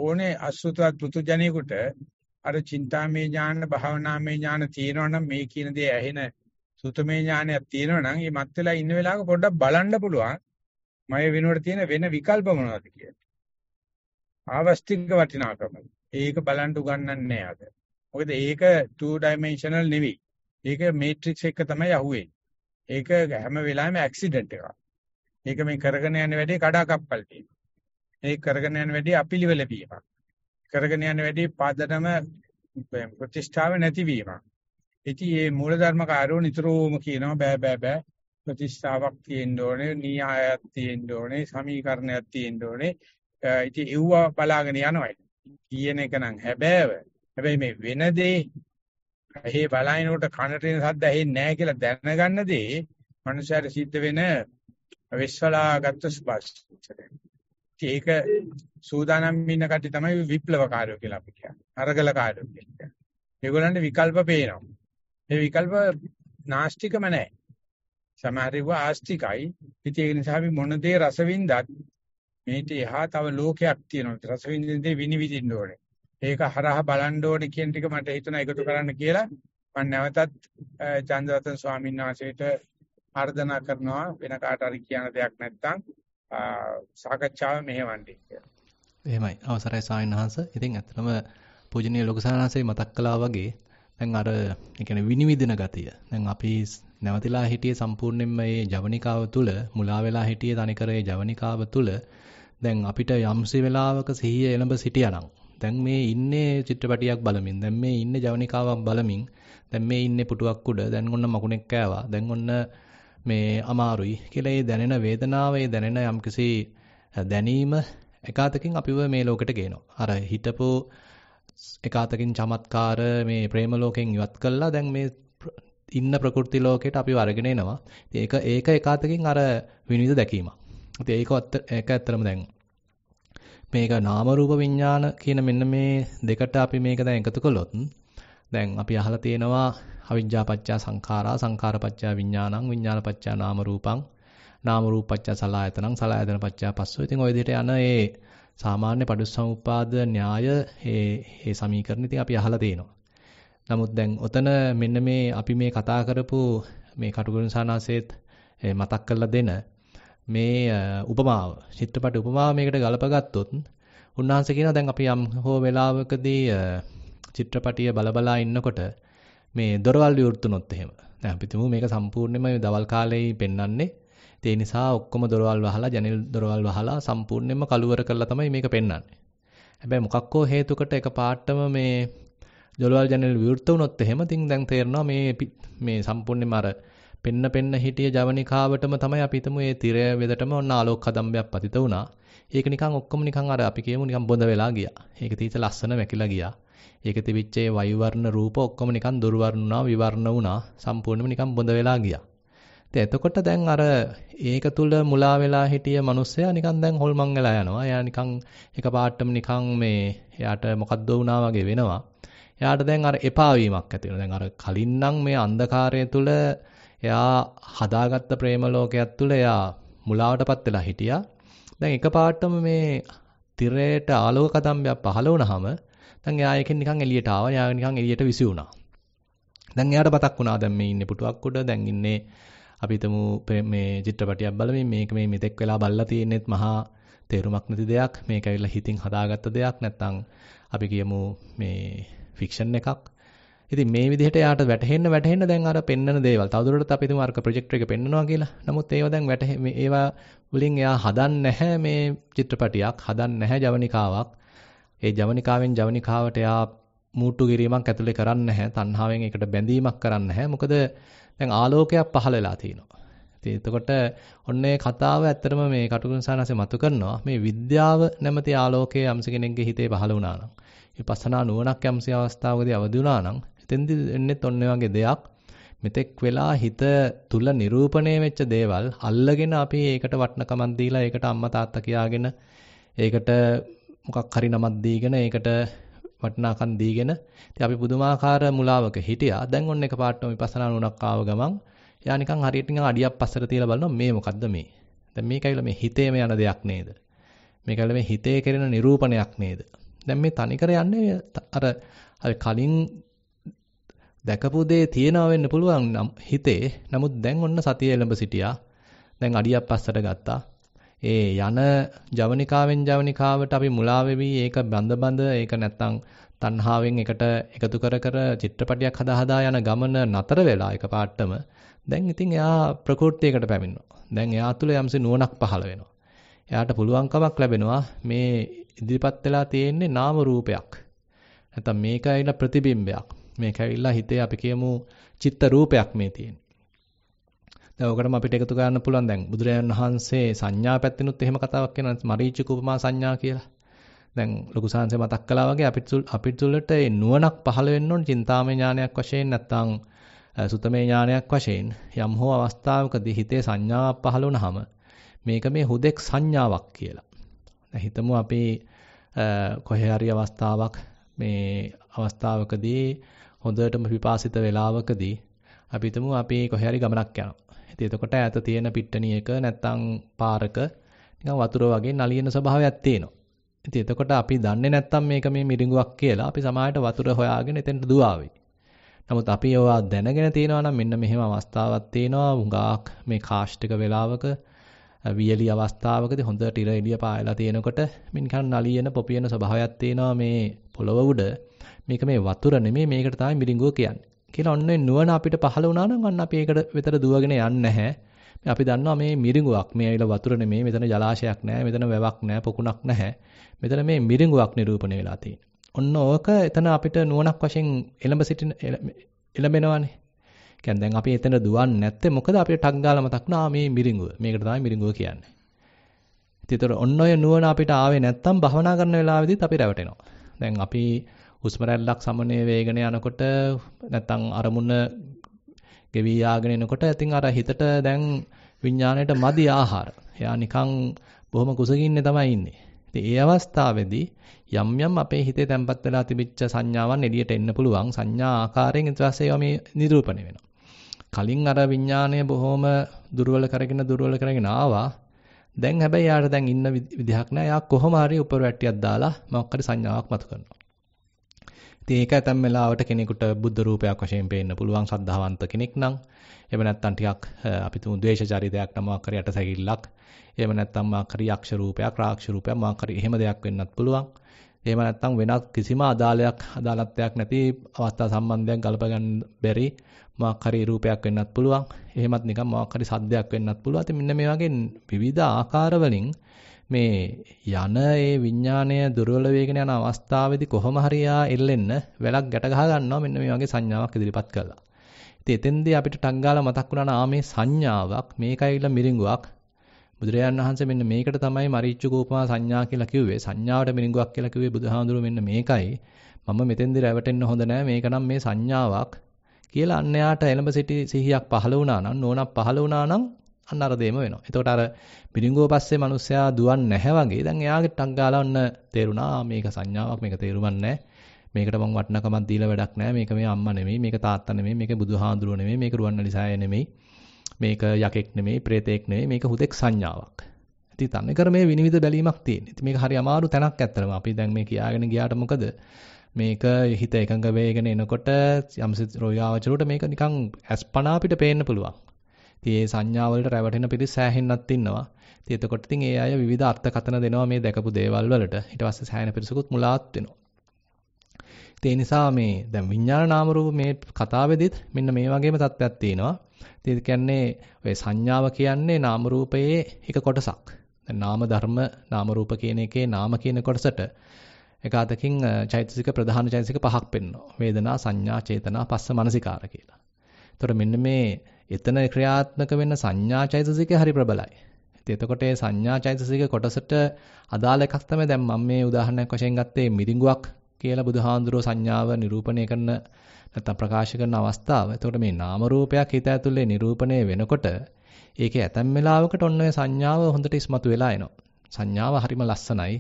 ඕනේ අසුතවත් පුතුජණේකට අර චින්තාමේ ඥාන භාවනාමේ ඥාන තියෙනවනම් මේ කියන දේ ඇහෙන සුතමේ ඥානයක් තියෙනවා නම් මේ මත් වෙලා ඉන්න වෙලාවක පොඩ්ඩක් බලන්න පුළුවන් මය වෙනුවට තියෙන වෙන විකල්ප මොනවද කියලා. ආවස්තික වටිනාකම. ඒක බලන්න උගන්වන්නේ අද. මොකද ඒක 2 dimensional නෙවෙයි. ඒක matrix එක තමයි අහුවේ. ඒක හැම වෙලාවෙම ඇක්සිඩන්ට් එකක්. ඒක මේ කරගෙන යන වැඩේ කඩාකප්පල් තියෙනවා. ඒ කරගෙන යන වැඩේ අපිලිවෙල වීමක්. කරගෙන යන වැඩේ පාදනම ප්‍රතිෂ්ඨාව නැතිවීමක්. ඉතින් මේ මූලධර්ම කාර්යෝ නිතරම කියනවා බෑ බෑ බෑ ප්‍රතිස්ථාවක් තියෙන්න ඕනේ, න්‍යායක් තියෙන්න ඕනේ, සමීකරණයක් තියෙන්න ඕනේ. ඉතින් ඒව බලාගෙන යනවා. කියන එක නම් හැබෑව. හැබැයි මේ වෙන දේ ඇහි බලනකොට කනට එන සද්ද ඇහෙන්නේ නැහැ කියලා දැනගන්න දේ මනුෂයාට සිද්ධ වෙන විශ්වලාගත ස්පර්ශය. ඒක සූදානම් ඉන්න කට්ටිය තමයි විප්ලවකාරයෝ කියලා අපි කියන්නේ. අරගලකාරයෝ කියන්නේ. ඒගොල්ලන්ට විකල්ප පේනවා. මේ විකල්ප නාස්තිකම නැහැ. සමහරව ආස්තිකයි. ඉතින් ඒ නිසා අපි මොන දේ රස වින්දත් මේට එහා තව ලෝකයක් තියෙනවා. රස වින්දින්දේ විනිවිදින්න ඕනේ. ඒක හරහා බලන්න ඕනේ කියන ටික මට හිතුණා එකතු කරන්න කියලා. මම නැවතත් චන්දරතන ස්වාමීන් වහන්සේට ආර්දනා කරනවා වෙන කාට හරි කියන දෙයක් නැත්නම් සාකච්ඡාව මෙහෙවන්නේ කියලා. එහෙමයි. අවසරයි ස්වාමීන් වහන්සේ. ඉතින් ඇත්තටම පූජනීය ලොකු සානන්සේ මතක් කළා වගේ දැන් අර ඒ විනිවිදන ගතිය. දැන් අපි නැවතිලා හිටියේ සම්පූර්ණයෙන්ම මේ ජවනිකාව තුළ මුලා වෙලා හිටියේ තනිකරේ ජවනිකාව තුළ දැන් අපිට යම්සි වෙලාවක සිහිය එළඹ සිටියානම් දැන් මේ ඉන්නේ චිත්‍රපටියක් බලමින් දැන් මේ ඉන්නේ ජවනිකාවක් බලමින් දැන් මේ ඉන්නේ පුටුවක් උඩ දැන් ඔන්න මකුණෙක් කෑවා දැන් ඔන්න මේ අමාරුයි කියලා ඒ දැනෙන වේදනාව ඒ දැනෙන යම්කිසි දැනීම එකාතකින් අපිව මේ ලෝකෙට ගේනවා අර හිතපෝ එක අතකින් චමත්කාර මේ ප්‍රේම ලෝකෙන් ඉවත් කළා දැන් මේ ඉන්න ප්‍රകൃති ලෝකයට අපිව අරගෙන එනවා. ඉතින් ඒක ඒක එකාතකින් අර විනිවිද දැකීමක්. ඉතින් ඒක ඒක ඇත්තරම දැන් මේක නාම රූප විඥාන කියන මෙන්න මේ දෙකට අපි මේක දැන් එකතු කළොත් දැන් අපි අහලා තියෙනවා අවිජ්ජා පත්‍යා සංඛාරා සංඛාර පත්‍යා විඥානං විඥාන පත්‍යා නාම රූපං නාම රූප පත්‍යා සලආයතනං සලආයතන පත්‍යා පස්සෝ. ඉතින් ওই විදිහට යන ඒ සාමාන්‍ය පටිච්චසමුප්පාද න්‍යාය මේ සමීකරණ ඉතින් අපි අහලා තියෙනවා. නමුත් දැන් ඔතන මෙන්න මේ අපි මේ කතා කරපු මේ කටුගුණ සානාසෙත් මතක් කරලා දෙන මේ උපමාව චිත්‍රපට උපමාව මේකට ගලපගත්තොත් උන්වහන්සේ කියනවා දැන් අපි යම් හෝ වෙලාවකදී චිත්‍රපටිය බලබලා ඉන්නකොට මේ දොරවල් විවෘතුනොත් එහෙම දැන් අපි තුමු මේක සම්පූර්ණයෙන්ම දවල් කාලේ පෙන්වන්නේ ඒ නිසා ඔක්කොම දොරවල් වහලා ජනෙල් දොරවල් වහලා සම්පූර්ණයෙන්ම කළුවර කරලා තමයි මේක පෙන්වන්නේ. හැබැයි මොකක්කෝ හේතුකට එක පාටම මේ දොරවල් ජනෙල් විවෘත වුණොත් එහෙම තින් දැන් තේරෙනවා මේ මේ සම්පූර්ණයෙන්ම අර පෙන්න පෙන්න හිටිය ජවනිකාවටම තමයි අපි හිතමු මේ තිරය වෙදටම ඔන්න ආලෝක කදම්බයක් පතිත වුණා. ඒක නිකන් ඔක්කොම නිකන් අර අපි කියමු නිකන් බොඳ වෙලා ගියා. ඒක තීත ලස්සන වැකිලා ගියා. ඒක තිබිච්ච ඒ වයු වර්ණ රූප ඔක්කොම නිකන් දුර්වර්ණ වුණා, විවර්ණ වුණා, සම්පූර්ණයෙන්ම නිකන් බොඳ වෙලා ගියා. ඉතින් එතකොට දැන් අර ඒක තුල මුලා වෙලා හිටිය මිනිස්සයා නිකන් දැන් හොල්මන් වෙලා යනවා. එයා නිකන් එකපාරටම නිකන් මේ එයාට මොකද්ද වුණා වගේ වෙනවා. එයාට දැන් අර එපා වීමක් ඇති වෙනවා. දැන් අර කලින් නම් මේ අන්ධකාරය තුල එයා හදාගත්ත ප්‍රේම ලෝකයක් තුල එයා මුලාවටපත් වෙලා හිටියා. දැන් එකපාරටම මේ තිරයට ආලෝක කදම්බයක් පහළ වුණාම දැන් එයා එකෙන් නිකන් එළියට ආවා. එයා නිකන් එළියට විසි වුණා. දැන් එයාට බතක් වුණා. දැන් මේ ඉන්නේ පුටුවක් උඩ. දැන් ඉන්නේ අපි හිතමු මේ චිත්‍රපටියක් බලමින් මේක මේ මෙතෙක් වෙලා බලලා තියෙනෙත් මහා තේරුමක් නැති දෙයක් මේක ඇවිල්ලා හිතින් හදාගත්ත දෙයක් නැත්නම් අපි කියමු මේ ෆික්ෂන් එකක් ඉතින් මේ විදිහට යාට වැටහෙන්න වැටහෙන්න දැන් අර පෙන්නන දේවල් තවදුරටත් අපි තුමා අර ප්‍රොජෙක්ටර් එක පෙන්නනවා කියලා. නමුත් ඒවා දැන් වැටහෙ ඒවා වලින් එයා හදන්නේ නැහැ මේ චිත්‍රපටියක්, හදන්නේ නැහැ ජවනිකාවක්. ඒ ජවනිකාවෙන් ජවනිකාවට එයා මූට්ටු කිරීමක් ඇතුලේ කරන්නේ නැහැ. තණ්හාවෙන් ඒකට බැඳීමක් කරන්නේ නැහැ. මොකද දැන් ආලෝකයක් පහළ වෙලා තියෙනවා. ඉතින් එතකොට ඔන්න ඒ කතාව ඇත්තටම මේ කටුකුරුසානසේ මතු කරනවා මේ විද්‍යාව නැමැති ආලෝකය යම්ස කෙනෙක්ගේ හිතේ පහළ වුණා නම් විපස්සනා නුවණක් යම්සි අවස්ථාවකදී අවදි වුණා නම් එතෙන්දි එන්නේ ඔන්න වගේ දෙයක් මෙතෙක් වෙලා හිත තුල නිරූපණය වෙච්ච දේවල් අල්ලගෙන අපි ඒකට වටනකමක් දීලා ඒකට අම්මා තාත්තා කියාගෙන ඒකට මොකක් හරි නමක් දීගෙන ඒකට වටිනාකම් දීගෙන ඉතින් අපි පුදුමාකාර මුලාවක හිටියා. දැන් ඔන්න එකපාරටම විපස්සනා නුණක් ආව ගමන් එයා නිකන් හරියට නිකන් අඩියක් පස්සට තියලා බලනවා මේ මොකද්ද මේ? දැන් මේක ඇවිල්ලා මේ හිතේම යන දෙයක් නේද? මේක ඇවිල්ලා මේ හිතේ කෙරෙන නිරූපණයක් නේද? දැන් මේ තනිකර යන්නේ අර අර කලින් දැකපු දේ තියනවා වෙන්න පුළුවන් නම් හිතේ. නමුත් දැන් ඔන්න සතිය එළඹ සිටියා. දැන් අඩියක් පස්සට ගත්තා. ඒ යන ජවනිකාවෙන් ජවනිකාවට අපි මුලා වෙවි ඒක බඳ බඳ ඒක නැත්තම් තණ්හාවෙන් එකට එකතු කර කර චිත්‍රපටයක් හදා හදා යන ගමන නතර වෙලා එකපාරටම දැන් ඉතින් එයා ප්‍රකෘතියකට පැමිණෙනවා. දැන් එයා තුළ යම්සි නුවණක් පහළ වෙනවා. එයාට පුළුවන්කමක් ලැබෙනවා මේ ඉදිරිපත් වෙලා තියෙන්නේ නාම රූපයක්. නැත්තම් මේක ඇවිල්ලා ප්‍රතිබිම්බයක්. මේක ඇවිල්ලා හිතේ අපි කියමු චිත්ත රූපයක් මේ තියෙන්නේ. දැන් ඕකටම අපිට එකතු කරන්න පුළුවන් දැන් බුදුරජාණන් වහන්සේ සංඥා පැත්තෙනුත් එහෙම කතාවක් කියනවා මරීචික උපමා සංඥා කියලා. දැන් ලොකු සාංශය මතක් කළා වගේ අපිට අපිට තුළට ඒ නුවණක් පහළ වෙන්න ඕන චින්තාමය ඥානයක් වශයෙන් නැත්නම් සුතමේ ඥානයක් වශයෙන් යම් හෝ අවස්ථාවකදී හිතේ සංඥාවක් පහළ වුණාම මේක මේ හුදෙක් සංඥාවක් කියලා. දැන් හිතමු අපි කොහේ හරි අවස්ථාවක් මේ අවස්ථාවකදී හොඳටම විපාසිත වේලාවකදී අපි හිතමු අපි කොහේ හරි ගමනක් යනවා. ඉතින් එතකොට ඈත තියෙන පිට්ටනියක නැත්තම් පාරක නිකන් වතුර වගේ නලියන ස්වභාවයක් තියෙනවා. ඉතින් එතකොට අපි දන්නේ නැත්තම් මේක මේ මිරිඟුවක් කියලා අපි සමාහයට වතුර හොයාගෙන එතෙන්ට දුවාවේ. නමුත් අපි ඒවා දැනගෙන තියෙනවා නම් මෙන්න මෙහෙම අවස්ථාවක් තියෙනවා හුඟක් මේ කාෂ්ටික වෙලාවක වියලි අවස්ථාවකදී හොඳට ඉර එළිය පායලා තියෙනකොට මින්කන් නලියන පොපියන ස්වභාවයක් තියෙනවා මේ පොළව උඩ. මේක මේ වතුර නෙමෙයි මේකට තමයි මිරිඟුව කියන්නේ. කියලා ඔන්නේ නුවණ අපිට පහළ වුණා නම් අන්න අපි ඒකට විතර දුවගෙන යන්නේ නැහැ. අපි දන්නවා මේ මිරිඟුවක් මේ ඇවිල්ලා වතුර නෙමේ මෙතන ජලාශයක් නැහැ මෙතන වැවක් නැහැ පොකුණක් නැහැ. මෙතන මේ මිරිඟුවක් නිරූපණය වෙලා තියෙන්නේ. ඔන්න ඕක එතන අපිට නුවණක් වශයෙන් එළඹ සිටින එළඹෙනවානේ. කියන්නේ දැන් අපි එතන දුවන්නේ නැත්තේ මොකද අපිට ටක් ගාලා මතක් වුණා මේ මිරිඟුව. මේකට තමයි මිරිඟුව කියන්නේ. ඉතින් ඒතර ඔන්න ඔය නුවණ අපිට ආවේ නැත්තම් භවනා කරන වෙලාවෙදිත් අපි රැවටෙනවා. දැන් අපි හුස්ම රැල්ලක් සමනේ වේගන යනකොට නැත්තම් අරමුණ ගෙවි යාගෙන එනකොට ඉතින් අර හිතට දැන් විඥාණයට මදි ආහාර. එයා නිකන් බොහොම කුසගින්නේ තමයි ඉන්නේ. ඉතින් ඒ අවස්ථාවේදී යම් යම් අපේ හිතේ තැම්පත් වෙලා තිබිච්ච සංඥාවන් එළියට එන්න පුළුවන්. සංඥා ආකාරයෙන් ඊට පස්සේ ඒවා මේ නිරූපණය වෙනවා. කලින් අර විඥාණය බොහොම දුර්වල කරගෙන දුර්වල කරගෙන ආවා. දැන් හැබැයි යාට දැන් ඉන්න විදිහක් නෑ. යා කොහොම හරි උඩරැට්ටියක් දාලා මොකක් හරි සංඥාවක් මතු කරනවා. ඉතින් ඒක ඇතම් වෙලාවට කෙනෙකුට බුද්ධ රූපයක් වශයෙන් පේන්න පුළුවන් ශ්‍රද්ධාවන්ත කෙනෙක් නම්. එහෙම නැත්නම් ටිකක් අපි තුමු ද්වේෂ චරිතයක් නමක් හරි යටසැකිල්ලක්. එහෙම නැත්නම් මාකරි යක්ෂ රූපයක්, රාක්ෂ රූපයක් මාකරි එහෙම දෙයක් වෙන්නත් පුළුවන්. එහෙම නැත්නම් වෙනත් කිසිම අදාළයක් අදාළත්වයක් නැති අවස්ථා සම්බන්ධයක් ගලප ගන්න බැරි මාකරි රූපයක් වෙන්නත් පුළුවන්. එහෙමත් නිකන් මාකරි සද්දයක් වෙන්නත් පුළුවන්. ඉතින් මෙන්න මේ වගේ විවිධ ආකාර වලින් මේ යන ඒ විඥාණය දුර්වල වේගෙන යන අවස්ථාවේදී කොහොම හරි ආ එල්ලෙන්න වැලක් ගැට ගහ ගන්නවා මෙන්න මේ වගේ සංඥාවක් ඉදිරිපත් කළා. ඉතින් එතෙන්දී අපිට ටංගාලා මතක් වුණා ආ මේ සංඥාවක් මේකයිල මිරිඟුවක් බුදුරජාණන් වහන්සේ මෙන්න මේකට තමයි මරිච්ච කෝපමා සංඥා කියලා කිව්වේ. සංඥාවට මිරිඟුවක් කියලා කිව්වේ බුදුහාඳුරු මෙන්න මේකයි. මම මෙතෙන්දී රැවටෙන්න හොඳ නෑ මේක නම් මේ සංඥාවක් කියලා අන්න යාට එළඹ සිටි සිහියක් පහළ වුණා නම් නෝනක් පහළ වුණා නම් අන්න අර දෙයම වෙනවා. එතකොට අර පිළිංගුව පස්සේ මිනිස්සයා දුවන්නේ නැහැ වගේ. දැන් එයාගේ ටක් ගාලා ඔන්න තේරුණා මේක සංඥාවක් මේක තේරුමක් නැහැ. මේකට මම වටිනකමක් දීලා වැඩක් නැහැ. මේක මේ අම්මා නෙමෙයි, මේක තාත්තා නෙමෙයි, මේක බුදුහාඳුරුව නෙමෙයි, මේක රුවන්වැලිසෑය නෙමෙයි. මේක යකෙක් නෙමෙයි, ප්‍රේතෙක් නෙමෙයි, මේක හුදෙක් සංඥාවක්. ඉතින් තන්නේ කර මේ විනිවිද බැලීමක් තියෙන. ඉතින් මේක හරි අමාරු තැනක් ඇත්තටම. අපි දැන් මේ කියාගෙන ගියාට මොකද? මේක හිත එකඟ වේගෙන එනකොට යම්සි රෝයාවචරයට මේක නිකන් ඇස්පනා අපිට පේන්න පුළුවන්. ඉතින් ඒ සංඥා වලට රැවටෙන පිරිස සෑහෙන්නත් ඉන්නවා. ඉතින් එතකොට ඉතින් ඒ අය විවිධ අර්ථකතන දෙනවා මේ දැකපු දේවල් වලට. ඊට පස්සේ සෑහෙන පිරිසකුත් මුලාත් වෙනවා. ඒ නිසා මේ දැන් විඤ්ඤාණ නාම රූප මේ කතාවේදීත් මෙන්න මේ වගේම தත්ත්වයක් තියෙනවා. ඒ කියන්නේ ඔය සංඥාව කියන්නේ නාම රූපයේ එක කොටසක්. දැන් නාම ධර්ම නාම රූප කියන එකේ නාම කියන කොටසට එක අතකින් චෛතසික ප්‍රධාන චෛතසික පහක් පෙන්වනවා. වේදනා, සංඥා, චේතනා, පස්ස, මනසිකාර කියලා. එතකොට මෙන්න මේ එතන ක්‍රියාත්මක වෙන සංඥා චෛතසිකේ හරි ප්‍රබලයි. එතකොට ඒ සංඥා චෛතසික කොටසට අදාළ එකක් තමයි දැන් මම මේ උදාහරණයක් වශයෙන් ගත්තේ මිරිඟුවක් කියලා බුදුහාඳුරෝ සංඥාව නිරූපණය කරන නැත්නම් ප්‍රකාශ කරන අවස්ථාව. එතකොට මේ නාම රූපයක් හිත ඇතුලේ නිරූපණය වෙනකොට ඒකේ ඇතැම් වෙලාවකට ඔන්න ඔය සංඥාව හොඳට ඉස්මතු වෙලා එනවා. සංඥාව හරිම ලස්සනයි.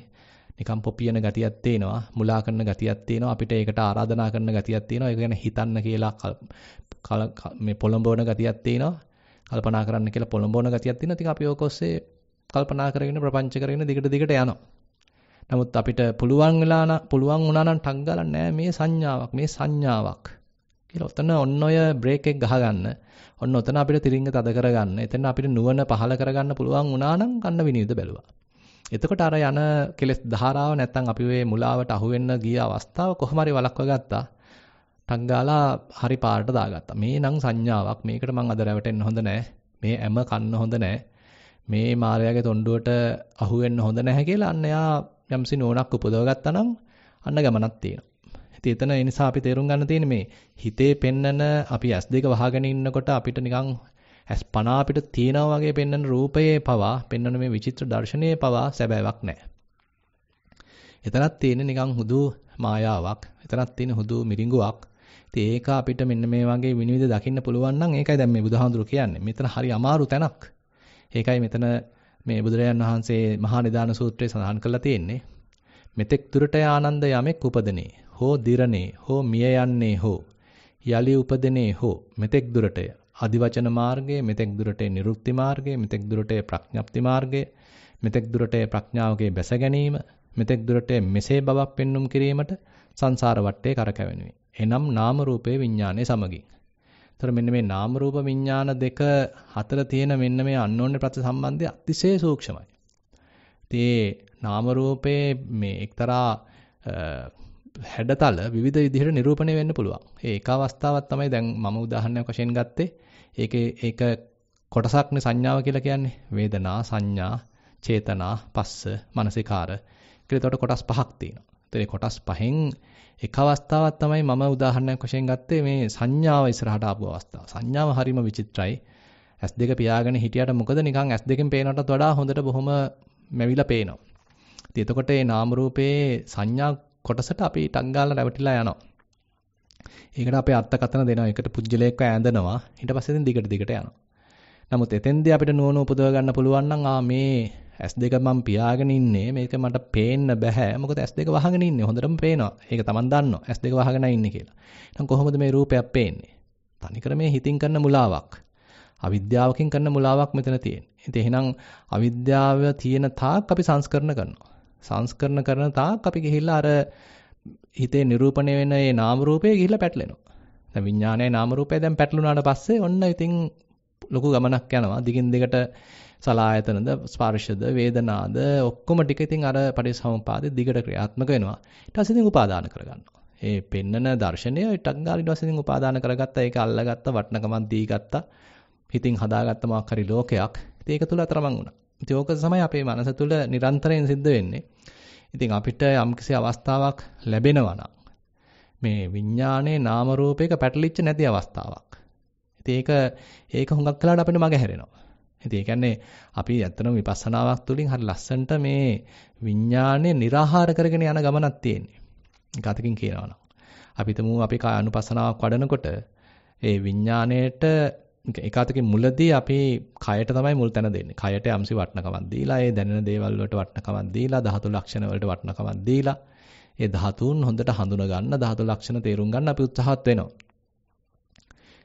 නිකම් පොපියන ගතියක් තේනවා මුලා කරන ගතියක් තේනවා අපිට ඒකට ආරාධනා කරන ගතියක් තේනවා ඒක ගැන හිතන්න කියලා මේ පොළඹවන ගතියක් තේනවා කල්පනා කරන්න කියලා පොළඹවන ගතියක් තියෙනවා ඉතින් අපි ඕක ඔස්සේ කල්පනා කරගෙන ප්‍රපංච කරගෙන දිගට දිගට යනවා නමුත් අපිට පුළුවන් වෙලා පුළුවන් වුණා නම් ටක් ගාලා නෑ මේ සංඥාවක් මේ සංඥාවක් කියලා ඔතන ඔන්න ඔය බ්‍රේක් එක ගහගන්න. ඔන්න ඔතන අපිට තිරින්ග තද කරගන්න. එතන අපිට නුවණ පහල කරගන්න පුළුවන් වුණා නම් කන්න විනිවිද බැලුවා. එතකොට අර යන කෙලෙස් ධාරාව නැත්තම් අපි මේ මුලාවට අහු වෙන්න ගිය අවස්ථාව කොහොම හරි වළක්වා ගත්තා. ටක් ගාලා හරි පාරට දාගත්තා. මේ නම් සංඥාවක්. මේකට මං අද රැවටෙන්න හොඳ නෑ. මේ ඇම කන්න හොඳ නෑ. මේ මායාවේ තොණ්ඩුවට අහු වෙන්න හොඳ නැහැ කියලා අන්න එයා යම්සි නෝනක් උපදව ගත්තා නම් අන්න ගමනක් තියෙනවා. ඉතින් එතන ඒ නිසා අපි තේරුම් ගන්න තියෙන්නේ මේ හිතේ පෙන්නන අපි S2 වහගෙන ඉන්නකොට අපිට නිකන් ඇස් පණ අපිට තියනවා වගේ පෙන්වන රූපයේ පවා පෙන්වන මේ විචිත්‍ර දර්ශනයේ පවා සැබෑවක් නැහැ. එතනක් තියෙන්නේ නිකන් හුදු මායාවක්. එතනක් තියෙන හුදු මිරිඟුවක්. ඉතින් ඒක අපිට මෙන්න මේ වගේ විනිවිද දකින්න පුළුවන් නම් ඒකයි දැන් මේ බුදුහාඳුරු කියන්නේ. මෙතන හරි අමාරු තැනක්. ඒකයි මෙතන මේ බුදුරජාන් වහන්සේ මහා නිදාන සූත්‍රයේ සඳහන් කරලා තියෙන්නේ. මෙතෙක් දුරට ආනන්ද යමෙක් උපදිනේ හෝ දිරණේ හෝ මිය යන්නේ හෝ යලි උපදිනේ හෝ මෙතෙක් දුරටය අදිවචන මාර්ගය, මෙතෙක් දුරට නිරුක්ති මාර්ගය, මෙතෙක් දුරට ප්‍රඥප්ති මාර්ගය, මෙතෙක් දුරට ප්‍රඥාවගේ බැස ගැනීම, මෙතෙක් දුරට මෙසේ බවක් පෙන්눔 කිරීමට සංසාර වටේ කරකැවෙනුයි. එනම් නාම රූපේ විඥානයේ සමගින්. ඒතර මෙන්න මේ නාම රූප විඥාන දෙක අතර තියෙන මෙන්න මේ අන්‍යෝන්‍ය ප්‍රතිසම්බන්ධය අතිශය සූක්ෂමයි. ඒ නාම රූපේ මේ එක්තරා හැඩතල විවිධ විදිහට නිරූපණය වෙන්න පුළුවන්. ඒ එක අවස්ථාවක් තමයි දැන් මම උදාහරණයක් වශයෙන් ගත්තේ ඒකේ ඒක කොටසක්නේ සංඥාව කියලා කියන්නේ. වේදනා, සංඥා, චේතනා, පස්ස, මනසිකාර කියලා එතකොට කොටස් පහක් තියෙනවා. ඒතේ කොටස් පහෙන් එක අවස්ථාවක් තමයි මම උදාහරණයක් වශයෙන් ගත්තේ මේ සංඥාව ඉස්සරහට ආපු අවස්ථාව. සංඥාව හරිම විචිත්‍රයි. S2 පියාගෙන හිටියට මොකද නිකන් S2කින් පේනටත් වඩා හොඳට බොහොම මැවිලා පේනවා. ඉතින් එතකොට මේ නාම රූපයේ සංඥා කොටසට අපි ටක් ගාලා රැවටිලා යනවා. ඒකට අපේ අර්ථකථන දෙනවා. ඒකට පුජ්‍යලයක්ව ඇඳනවා. ඊට පස්සේ ඉතින් දිගට දිගට යනවා. නමුත් එතෙන්දී අපිට නුවණ උපදව ගන්න පුළුවන් නම් ආ මේ S2 මම පියාගෙන ඉන්නේ. මේක මට පේන්න බෑ. මොකද S2 වහගෙන ඉන්නේ. හොඳටම පේනවා. ඒක Taman දන්නවා. S2 වහගෙන ඉන්නේ කියලා. එහෙනම් කොහොමද මේ රූපයක් පේන්නේ? තනිකර මේ හිතින් කරන මුලාවක්. අවිද්‍යාවකින් කරන මුලාවක් මෙතන තියෙන්නේ. ඉතින් එහෙනම් අවිද්‍යාව තියෙන තාක් අපි සංස්කරණ කරනවා. සංස්කරණ කරන තාක් අපි ගිහිල්ලා අර හිතේ නිරූපණය වෙන ඒ නාම රූපය ගිහිල්ලා පැටලෙනවා. දැන් විඥානයේ නාම රූපය දැන් පැටලුණාට පස්සේ ඔන්න ඉතින් ලොකු ගමනක් යනවා. දිගින් දිගට සලායතනද, ස්පර්ශද, වේදනාද ඔක්කොම ටික ඉතින් අර පරිසම්පාදේ දිගට ක්‍රියාත්මක වෙනවා. ඊට පස්සේ ඉතින් උපාදාන කරගන්නවා. ඒ පෙන්නන දර්ශනය ටිකක් ගාලා ඊට පස්සේ ඉතින් උපාදාන කරගත්තා, ඒක අල්ලගත්තා, වටනකමක් දීගත්තා. හිතින් හදාගත්ත මාක් හරි ලෝකයක්. ඉතින් ඒක තුල අතරමං වුණා. ඉතින් ඕක තමයි අපේ මනස තුල නිරන්තරයෙන් සිද්ධ වෙන්නේ. ඉතින් අපිට යම්කිසි අවස්ථාවක් ලැබෙනවා මේ විඥානයේ නාම රූපයක පැටලිච්ච නැති අවස්ථාවක්. ඉතින් ඒක ඒක හුඟක් කලකට අපිට මගහැරෙනවා. ඉතින් ඒ කියන්නේ අපි ඇත්තටම විපස්සනාවක් තුළින් හරි ලස්සනට මේ විඥානය निराහාර කරගෙන යන ගමනක් තියෙන්නේ. ගතකින් කියනවා නම්. අපි හිතමු අපි කාය අනුපස්සනාවක් වඩනකොට ඒ විඥාණයට ඒකාතකේ මුලදී අපේ කයට තමයි මුල් තැන දෙන්නේ. කයට යම්සි වටනකමක් දීලා, ඒ දැනෙන දේවල් වලට වටනකමක් දීලා, ධාතු ලක්ෂණ වලට වටනකමක් දීලා, ඒ ධාතුන් හොඳට හඳුන ගන්න, ධාතු ලක්ෂණ තේරුම් ගන්න අපි උත්සාහත් වෙනවා.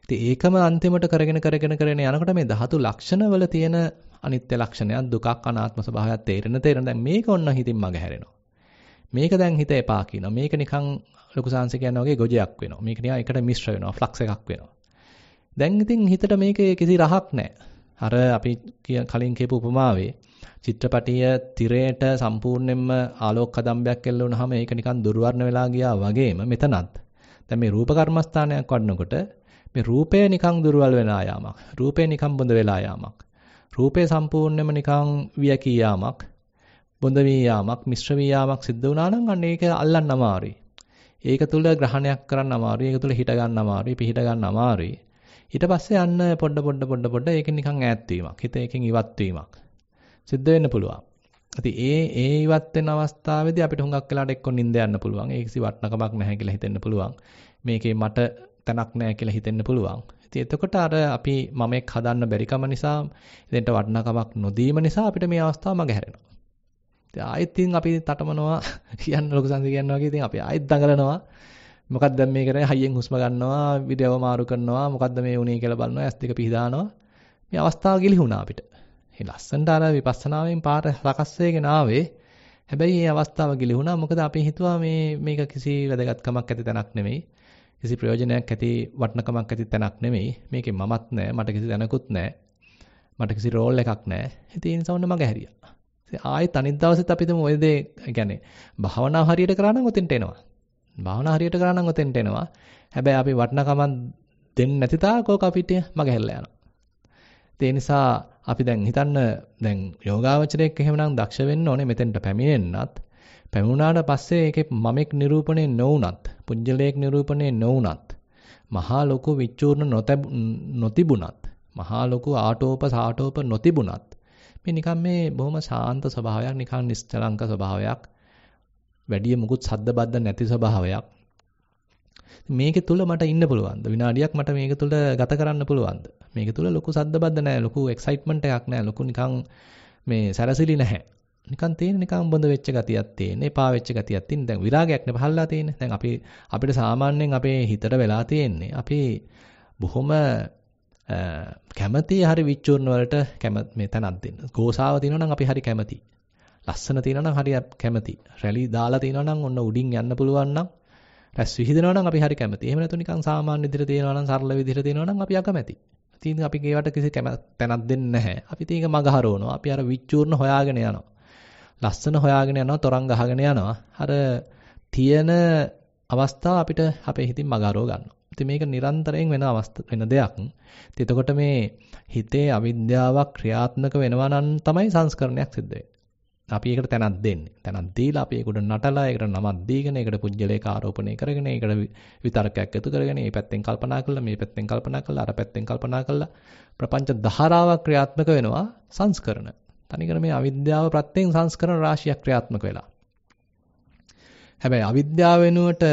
ඉතින් ඒකම අන්තිමට කරගෙන කරගෙන කරගෙන යනකොට මේ ධාතු ලක්ෂණ වල තියෙන අනිත්‍ය ලක්ෂණයන් දුකක් අනාත්ම ස්වභාවයක් තේරෙන තේරෙන දැන් මේක ඔන්න හිතින් මග හැරෙනවා. මේක දැන් හිත එපා කියනවා. මේක නිකන් ලොකු සාංශ කියනවා වගේ ගොජයක් වෙනවා. මේක නිකන් එකට මිශ්‍ර වෙනවා, ෆ්ලක්ස් එකක් වෙනවා. දැන් ඉතින් හිතට මේකේ කිසි රහක් නැහැ. අර අපි කලින් කියපු උපමාවේ චිත්‍රපටිය තිරයට සම්පූර්ණයෙන්ම ආලෝක කදම්බයක් එල්ල වුණාම ඒක නිකන් දුර්වර්ණ වෙලා ගියා වගේම මෙතනත් දැන් මේ රූප කර්මස්ථානයක් වඩනකොට මේ රූපය නිකන් දුර්වල වෙලා යාමක්. රූපය නිකන් බොඳ වෙලා යාමක්. රූපය සම්පූර්ණයෙන්ම නිකන් වියකී යාමක්. බොඳ වී යාමක්, මිශ්‍ර වී යාමක් සිද්ධ වුණා නම් අන්න ඒක අල්ලන්න අමාරුයි. ඒක තුල ග්‍රහණයක් කරන්න අමාරුයි. ඒක තුල හිට ගන්න අමාරුයි, පිහිට ගන්න අමාරුයි. ඊට පස්සේ යන්න පොඩ පොඩ පොඩ පොඩ ඒක නිකන් ඈත් වීමක්. හිත ඒකෙන් ඉවත් වීමක්. සිද්ධ වෙන්න පුළුවන්. ඉතින් ඒ ඒ ඉවත් වෙන අවස්ථාවේදී අපිට හුඟක් වෙලාට එක්ක නිින්ද යන්න පුළුවන්. ඒක කිසි වටනකමක් නැහැ කියලා හිතෙන්න පුළුවන්. මේකේ මට තැනක් නැහැ කියලා හිතෙන්න පුළුවන්. ඉතින් එතකොට අර අපි මම එක් හදන්න බැරිකම නිසා දෙන්නට වටනකමක් නොදීම නිසා අපිට මේ අවස්ථාව මගහැරෙනවා. ඉතින් ආයෙත් ඉතින් අපි තටමනවා [laughs] කියන්න ලොකු සංදි කියනවා වගේ ඉතින් අපි ආයෙත් දඟලනවා. මොකක්ද දැන් මේ කරන්නේ හයියෙන් හුස්ම ගන්නවා විඩයව මාරු කරනවා මොකක්ද මේ වුනේ කියලා බලනවා ඇස් දෙක පිහදානවා මේ අවස්ථාව ගිලිහුණා අපිට මේ ලස්සනට අර විපස්සනාවෙන් පාර සකස්සේගෙන ආවේ හැබැයි මේ අවස්ථාව ගිලිහුණා මොකද අපි හිතුවා මේ මේක කිසි වැදගත්කමක් ඇති තැනක් නෙමෙයි කිසි ප්‍රයෝජනයක් ඇති වටිනකමක් ඇති තැනක් නෙමෙයි මේකේ මමත් නැහැ මට කිසි තැනකුත් නැහැ මට කිසි රෝල් එකක් නැහැ ඉතින් සවන්න මගේ හැරියා ආයෙත් අනිත් දවසෙත් අපි තුමු ওই දේ يعني භාවනාව හරියට කරා නම් ඔතෙන්ට එනවා භාවනා හරියට කරා නම් ඔතෙන්ට එනවා. හැබැයි අපි වටනකමන් දෙන්නේ නැති තාක් ඕක අපිට මගහැරලා යනවා. ඒ නිසා අපි දැන් හිතන්න දැන් යෝගාවචරයක් එහෙමනම් දක්ෂ වෙන්න ඕනේ මෙතෙන්ට පැමිණෙන්නත් පැමුණාට පස්සේ ඒකේ මමෙක් නිරූපණය නොවුනත් පුජ්‍යලයක් නිරූපණය නොවුනත් මහා ලොකු විචූර්ණ නොතිබුණත් මහා ලොකු ආටෝප සාටෝප නොතිබුණත් මේ නිකන් මේ බොහොම ශාන්ත ස්වභාවයක් නිකන් නිශ්චලංක ස්වභාවයක් වැඩිය මුකුත් සද්ද බද්ද නැති ස්වභාවයක්. මේක තුල මට ඉන්න පුළුවන්ද? විනාඩියක් මට මේක තුල ගත කරන්න පුළුවන්ද? මේක තුල ලොකු සද්ද බද්ද නැහැ, ලොකු එක්සයිට්මන්ට් එකක් නැහැ, ලොකු නිකන් මේ සැරසිලි නැහැ. නිකන් තියෙන නිකන් බොඳ වෙච්ච ගතියක් තියෙන, එපා වෙච්ච ගතියක් තියෙන. දැන් විරාගයක් නේ පහළලා තියෙන. දැන් අපි අපිට සාමාන්‍යයෙන් අපේ හිතට වෙලා තියෙන්නේ අපි බොහොම කැමති හරි විචුර්ණ වලට කැමති මේ තනක් දෙන්න. ගෝසාව තියෙනවා නම් අපි හරි කැමති. ලස්සන තියෙනවා නම් හරි කැමති. රැලි දාලා තියෙනවා නම් ඔන්න උඩින් යන්න පුළුවන් නම් රැස් විහිදෙනවා නම් අපි හරි කැමති. එහෙම නැතු නිකන් සාමාන්‍ය විදිහට තියෙනවා නම් සරල විදිහට තියෙනවා නම් අපි අකමැති. ඉතින් අපි ඒවට කිසි තැනක් දෙන්නේ නැහැ. අපි තීක මගහරවනවා. අපි අර විචූර්ණ හොයාගෙන යනවා. ලස්සන හොයාගෙන යනවා, තරංග අහගෙන යනවා. අර තියෙන අවස්ථාව අපිට අපේ හිතින් මගහරව ගන්නවා. ඉතින් මේක නිරන්තරයෙන් වෙන අවස්ථ වෙන දෙයක්. ඉතින් එතකොට මේ හිතේ අවිද්‍යාවක් ක්‍රියාත්මක වෙනවා නම් තමයි සංස්කරණයක් සිද්ධ වෙන්නේ. අපි ඒකට තැනක් දෙන්නේ. තැනක් දීලා අපි ඒකට නටලා ඒකට නමක් දීගෙන ඒකට පුජ්‍යලේක ආරෝපණය කරගෙන ඒකට විතර්කයක් එකතු කරගෙන මේ පැත්තෙන් කල්පනා කළා මේ පැත්තෙන් කල්පනා කළා අර පැත්තෙන් කල්පනා කළා ප්‍රපංච ධාරාවක් ක්‍රියාත්මක වෙනවා සංස්කරණ. තනිකර මේ අවිද්‍යාව ප්‍රත්‍යයෙන් සංස්කරණ රාශියක් ක්‍රියාත්මක වෙලා. හැබැයි අවිද්‍යාව වෙනුවට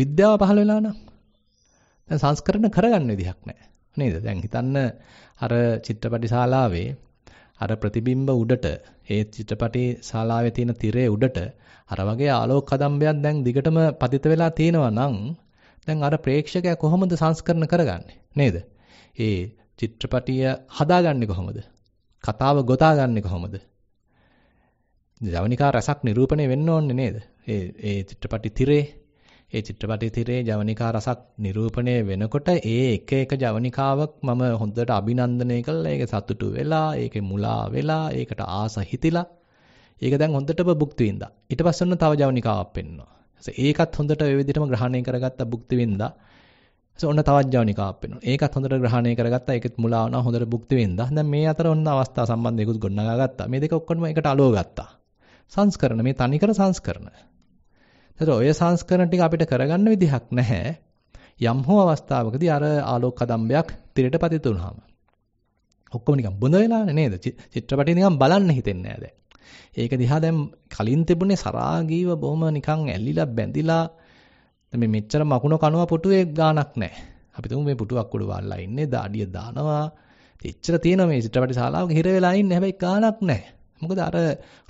විද්‍යාව පහළ වෙලා නම් දැන් සංස්කරණ කරගන්න විදිහක් නැහැ. නේද? දැන් හිතන්න අර චිත්‍රපටි ශාලාවේ අර ප්‍රතිබිම්බ උඩට ඒ චිත්‍රපටයේ ශාලාවේ තියෙන තිරේ උඩට අර වගේ ආලෝක කදම්බයක් දැන් දිගටම පතිත වෙලා තියෙනවා නම් දැන් අර ප්‍රේක්ෂකයා කොහොමද සංස්කරණ කරගන්නේ නේද? ඒ චිත්‍රපටිය හදාගන්නේ කොහොමද? කතාව ගොතාගන්නේ කොහොමද? ජවනිකා රසක් නිරූපණය වෙන්න ඕනේ නේද? ඒ ඒ චිත්‍රපටි තිරේ ඒ චිත්‍රපටයේ තිරේ ජවනිකා රසක් නිරූපණය වෙනකොට ඒ එක එක ජවනිකාවක් මම හොඳට අභිනන්දනය කළා. ඒක සතුටු වෙලා, ඒකේ මුලා වෙලා, ඒකට ආස හිතිලා. ඒක දැන් හොඳටම භුක්ති විඳා. ඊට පස්සේ ඔන්න තව ජවනිකාවක් පෙන්නවා. ඒකත් හොඳට ඒ විදිහටම ග්‍රහණය කරගත්ත භුක්ති විඳා. ඔන්න තවත් ජවනිකාවක් පෙන්නවා. ඒකත් හොඳට ග්‍රහණය කරගත්තා. ඒකෙත් මුලා වුණා. හොඳට භුක්ති විඳා. දැන් මේ අතර ඔන්න අවස්ථා සම්බන්ධයකුත් ගොඩනගා ගත්තා. මේ දෙක ඔක්කොම එකට අලුව ගත්තා. සංස්කරණ මේ තනිකර සංස්කරණ. ඒතර ඔය සංස්කරණ ටික අපිට කරගන්න විදිහක් නැහැ. යම් හෝ අවස්ථාවකදී අර ආලෝක කදම්බයක් තිරයට පතිත වුනහම. ඔක්කොම නිකන් බොඳ වෙලානේ නේද? චිත්‍රපටිය නිකන් බලන්න හිතෙන්නේ නැහැ දැන්. ඒක දිහා දැන් කලින් තිබුණේ සරාගීව බොහොම නිකන් ඇලිලා බැඳිලා මේ මෙච්චර මකුණ කනවා පුටුවේ ගාණක් නැහැ. අපි තුමු මේ පුටුවක් උඩ වල්ලා ඉන්නේ, දාඩිය දානවා. එච්චර තියෙනවා මේ චිත්‍රපටි ශාලාවක හිර වෙලා ඉන්නේ. හැබැයි ගාණක් නැහැ. මොකද අර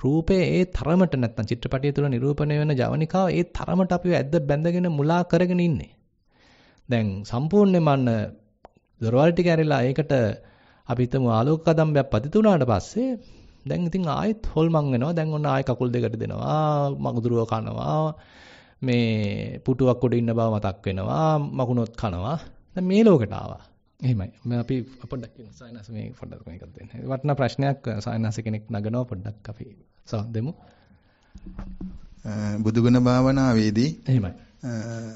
රූපේ ඒ තරමට නැත්තම් චිත්‍රපටය තුළ නිරූපණය වෙන ජවනිකාව ඒ තරමට අපිව ඇද්ද බැඳගෙන මුලා කරගෙන ඉන්නේ. දැන් සම්පූර්ණයෙන්ම අන්න දොරවල් ටික ඇරිලා ඒකට අපි හිතමු ආලෝක කදම්බයක් පතිත වුණාට පස්සේ දැන් ඉතින් ආයෙත් හොල්මන් වෙනවා. දැන් ඔන්න ආයෙ කකුල් දෙකට දෙනවා, මගුදුරුව කනවා, මේ පුටුවක් උඩ ඉන්න බව මතක් වෙනවා, මකුණොත් කනවා. දැන් මේ ලෝකයට ආවා. එහෙමයි. අපි පොඩ්ඩක් කියන සයනස මේ පොඩ්ඩක් මේකත් දෙන්න. වටිනා ප්‍රශ්නයක් සයනස කෙනෙක් නගනවා පොඩ්ඩක් අපි සමදෙමු. බුදුගුණ භාවනාවේදී එහෙමයි.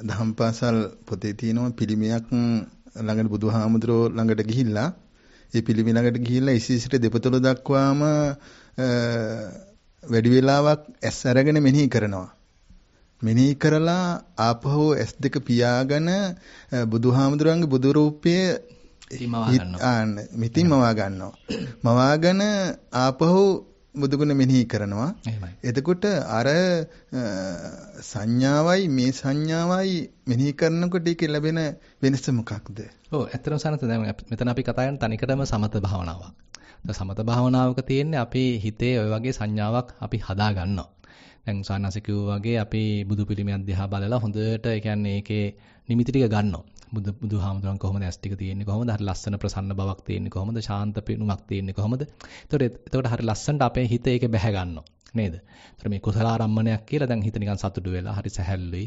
දහම්පාසල් පොතේ තියෙනවා පිළිමයක් ළඟට බුදුහාමුදුරෝ ළඟට ගිහිල්ලා ඒ පිළිමය ළඟට ගිහිල්ලා ඉසිසිට දෙපතුල දක්වාම වැඩි වෙලාවක් ඇස් අරගෙන මෙනෙහි කරනවා. මෙනෙහි කරලා ආපහු S2 පියාගෙන බුදුහාමුදුරන්ගේ බුදු රූපයේ මිතින් මවා ගන්නවා. මවාගෙන ආපහු බුදුගුණ මෙනෙහි කරනවා. එතකොට අර සංඥාවයි මේ සංඥාවයි මෙනෙහි කරනකොට ඒක ලැබෙන වෙනස මොකක්ද? ඔව් ඇත්තටම සනත දැන් මෙතන අපි කතා කරන තනිකරම සමත භාවනාවක්. සමත භාවනාවක තියෙන්නේ අපේ හිතේ ওই වගේ සංඥාවක් අපි හදා ගන්නවා. දැන් සානසි වගේ අපේ බුදු පිළිමයක් දිහා බලලා හොඳට ඒ කියන්නේ ඒකේ නිමිති ටික ගන්නවා. බුදු බුදුහාමුදුරන් කොහොමද ඇස් ටික තියෙන්නේ කොහොමද හරි ලස්සන ප්‍රසන්න බවක් තියෙන්නේ කොහොමද ශාන්ත පෙනුමක් තියෙන්නේ කොහොමද? එතකොට එතකොට හරි ලස්සනට අපේ හිත ඒකේ බැහැ ගන්නවා. නේද? එතකොට මේ කුසල ආරම්මණයක් කියලා දැන් හිත නිකන් සතුටු වෙලා හරි සැහැල්ලුයි.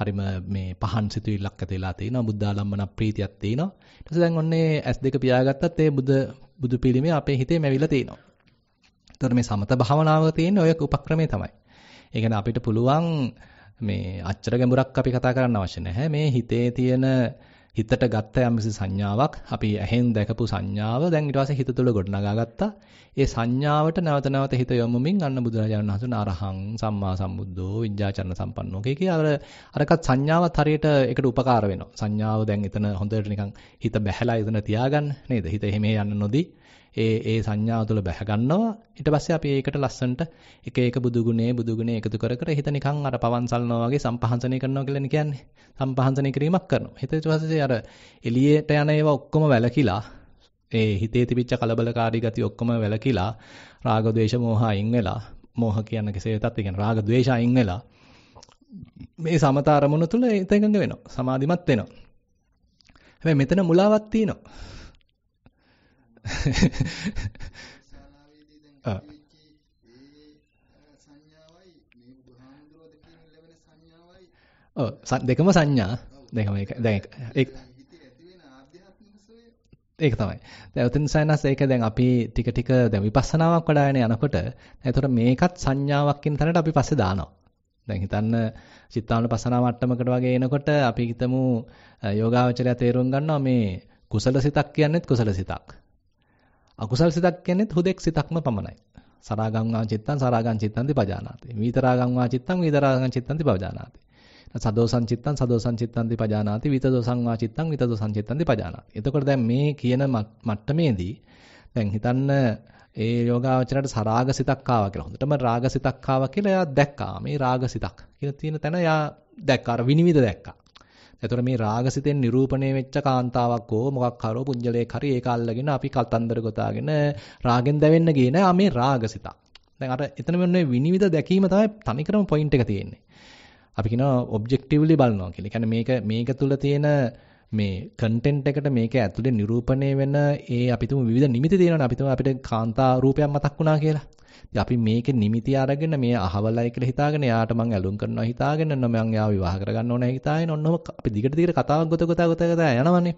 හරිම මේ පහන් සිතුවිල්ලක් ඇති වෙලා තිනවා. බුද්ධාලම්මන ප්‍රීතියක් තිනවා. ඊට පස්සේ දැන් ඔන්නේ S2 පියාගත්තත් ඒ බුදු බුදු පිළිමේ අපේ හිතේ මැවිලා තිනවා. එතකොට මේ සමත භාවනාව තියෙන්නේ ඔය උපක්‍රමයේ තමයි. ඒ කියන්නේ අපිට පුළුවන් මේ අච්චර ගැඹුරක් අපි කතා කරන්න අවශ්‍ය නැහැ. මේ හිතේ තියෙන හිතට ගත්ත යම්කිසි සංඥාවක් අපි ඇහෙන් දැකපු සංඥාව දැන් ඊට පස්සේ හිත තුළ ගොඩනගා ගත්තා. ඒ සංඥාවට නැවත නැවත හිත යොමුමින් අන්න බුදුරජාණන් වහන්සේ අරහං සම්මා සම්බුද්ධෝ විඤ්ඤාචරණ සම්පන්නෝ කිය අර අරකත් සංඥාවත් හරියට ඒකට උපකාර වෙනවා. සංඥාව දැන් එතන හොඳට නිකන් හිත බැහැලා එතන තියාගන්න නේද? හිත එහෙම යන්න නොදී ඒ ඒ සංඥාව තුළ බැහැ ගන්නවා. ඊට පස්සේ අපි ඒකට ලස්සන්ට එක එක බුදු ගුණේ බුදු ගුණේ එකතු කර කර හිත නිකන් අර පවන්සල්නවා වගේ සම්පහන්සනය කරනවා කියලානේ කියන්නේ. සම්පහන්සනය කිරීමක් කරනවා. හිත ඊට පස්සේ අර එළියට යන ඒවා ඔක්කොම වැලකිලා ඒ හිතේ තිබිච්ච කලබලකාරී ගති ඔක්කොම වැලකිලා රාග ద్వේෂ මෝහ අයින් වෙලා මෝහ කියන කෙසේ වෙතත් ඒ කියන්නේ රාග ద్వේෂ අයින් වෙලා මේ සමත අරමුණ තුළ ඒත එකඟ වෙනවා. සමාධිමත් වෙනවා. හැබැයි මෙතන මුලාවක් තියෙනවා. ඔව් [laughs] ah. oh, දෙකම සංඥා දෙකම එක දැන් ඒක ඒක තමයි. දැන් උතින් සයනස් ඒක දැන් අපි ටික ටික දැන් විපස්සනාවක් වඩාගෙන යනකොට එතකොට මේකත් සංඥාවක් කියන තැනට අපි පස්සේ දානවා. දැන් හිතන්න චිත්තාවන පසනා මට්ටමකට වගේ එනකොට අපි හිතමු යෝගාවචරය තේරුම් ගන්නවා මේ කුසල සිතක් කියන්නේත් කුසල සිතක්. අකුසල් සිතක් කියන්නේ හුදෙක් සිතක්ම පමණයි. සරාගං වා චිත්තං සරාගං චිත්තං දිපජානාති. විතරාගං වා චිත්තං විතරාගං චිත්තං දිපජානාති. සදෝසං චිත්තං සදෝසං චිත්තං දිපජානාති. විතදෝසං වා චිත්තං විතදෝසං චිත්තං දිපජානාති. එතකොට දැන් මේ කියන මට්ටමේදී දැන් හිතන්න ඒ යෝගාවචරයට සරාග සිතක් ආවා කියලා. හොඳටම රාග සිතක් ආවා කියලා එයා දැක්කා. මේ රාග සිතක් කියලා තියෙන තැන එයා දැක්කා. අර විනිවිද දැක්කා. එතකොට මේ රාගසිතෙන් නිරූපණය වෙච්ච කාන්තාවක් හෝ මොකක් හරෝ පුඤ්ජලයක් හරි ඒක අල්ලගෙන අපි කතන්දර ගොතාගෙන රාගෙන් දැවෙන්න ගියේ නෑ මේ රාගසිතක්. දැන් අර එතන මෙන්න විනිවිද දැකීම තමයි තනිකරම පොයින්ට් එක තියෙන්නේ. අපි කියනවා ඔබ්ජෙක්ටිව්ලි බලනවා කියලා. කියන්නේ මේක මේක තුල තියෙන මේ කන්ටෙන්ට් එකට මේක ඇතුලේ නිරූපණය වෙන ඒ අපි තුමු විවිධ නිමිති තියෙනවානේ අපි තුමු අපිට කාන්තා රූපයක් මතක් වුණා කියලා. අපි මේකේ නිමිති අරගෙන මේ අහවලයි කියලා හිතාගෙන යාට මං ඇලුම් කරනවා හිතාගෙන නම් මං යාව විවාහ කරගන්න ඕනේ හිතාගෙන ඔන්නම අපි දිගට දිගට කතාවක් ගොත ගොත ගොත ගොත යනවනේ.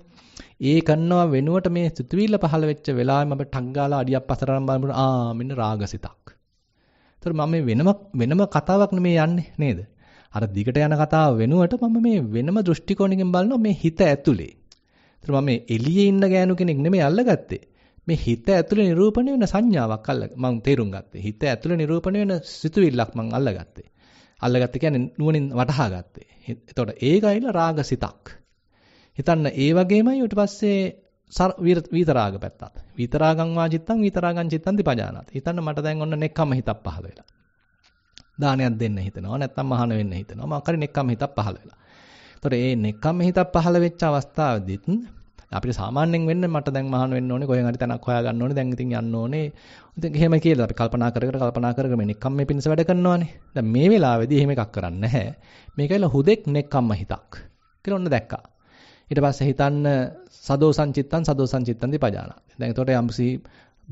ඒ කරනවා වෙනුවට මේ සිතුවිල්ල පහළ වෙච්ච වෙලාවෙම අපිට ටංගාලා අඩියක් පසරනම් බලන්න ආ මෙන්න රාගසිතක්. ඒතර මම මේ වෙනම වෙනම කතාවක් නෙමේ යන්නේ නේද? අර දිගට යන කතාව වෙනුවට මම මේ වෙනම දෘෂ්ටි කෝණකින් බලනවා මේ හිත ඇතුලේ. ඒතර මම මේ එළියේ ඉන්න ගෑනු කෙනෙක් නෙමේ අල්ලගත්තේ. මේ හිත ඇතුලේ නිරූපණය වෙන සංඥාවක් අල්ල මම තේරුම් ගත්තේ. හිත ඇතුලේ නිරූපණය වෙන සිතුවිල්ලක් මම අල්ලගත්තේ. අල්ලගත්තේ කියන්නේ නුවණින් වටහා ගත්තේ. එතකොට ඒකයිල රාගසිතක්. හිතන්න ඒ වගේමයි ඊට පස්සේ විතරාග පැත්තත්. විතරාගං වාචිත්තං විතරාගං චිත්තං දිපජානත්. හිතන්න මට දැන් ඔන්න නෙක්කම හිතක් පහළ වෙලා. දානයක් දෙන්න හිතනවා නැත්නම් මහාන වෙන්න හිතනවා. මම කරේ නෙක්කම හිතක් පහළ වෙලා. එතකොට මේ නෙක්කම හිතක් පහළ වෙච්ච අවස්ථාවේදීත් අපිට සාමාන්‍යයෙන් වෙන්නේ මට දැන් මහාන වෙන්න ඕනේ කොහෙන් හරි තැනක් හොයා ගන්න ඕනේ දැන් ඉතින් යන්න ඕනේ ඉතින් එහෙම කියලා අපි කල්පනා කර කර කල්පනා කරගෙන නිකම් මේ පිණිස වැඩ කරනවානේ දැන් මේ වෙලාවේදී එහෙම එකක් කරන්නේ නැහැ මේකයිල හුදෙක් නෙක්කම්ම හිතක් කියලා ඔන්න දැක්කා ඊට පස්සේ හිතන්න සදෝ සංචිත්තං සදෝ සංචිත්තං දිපජානාති දැන් එතකොට යම්සි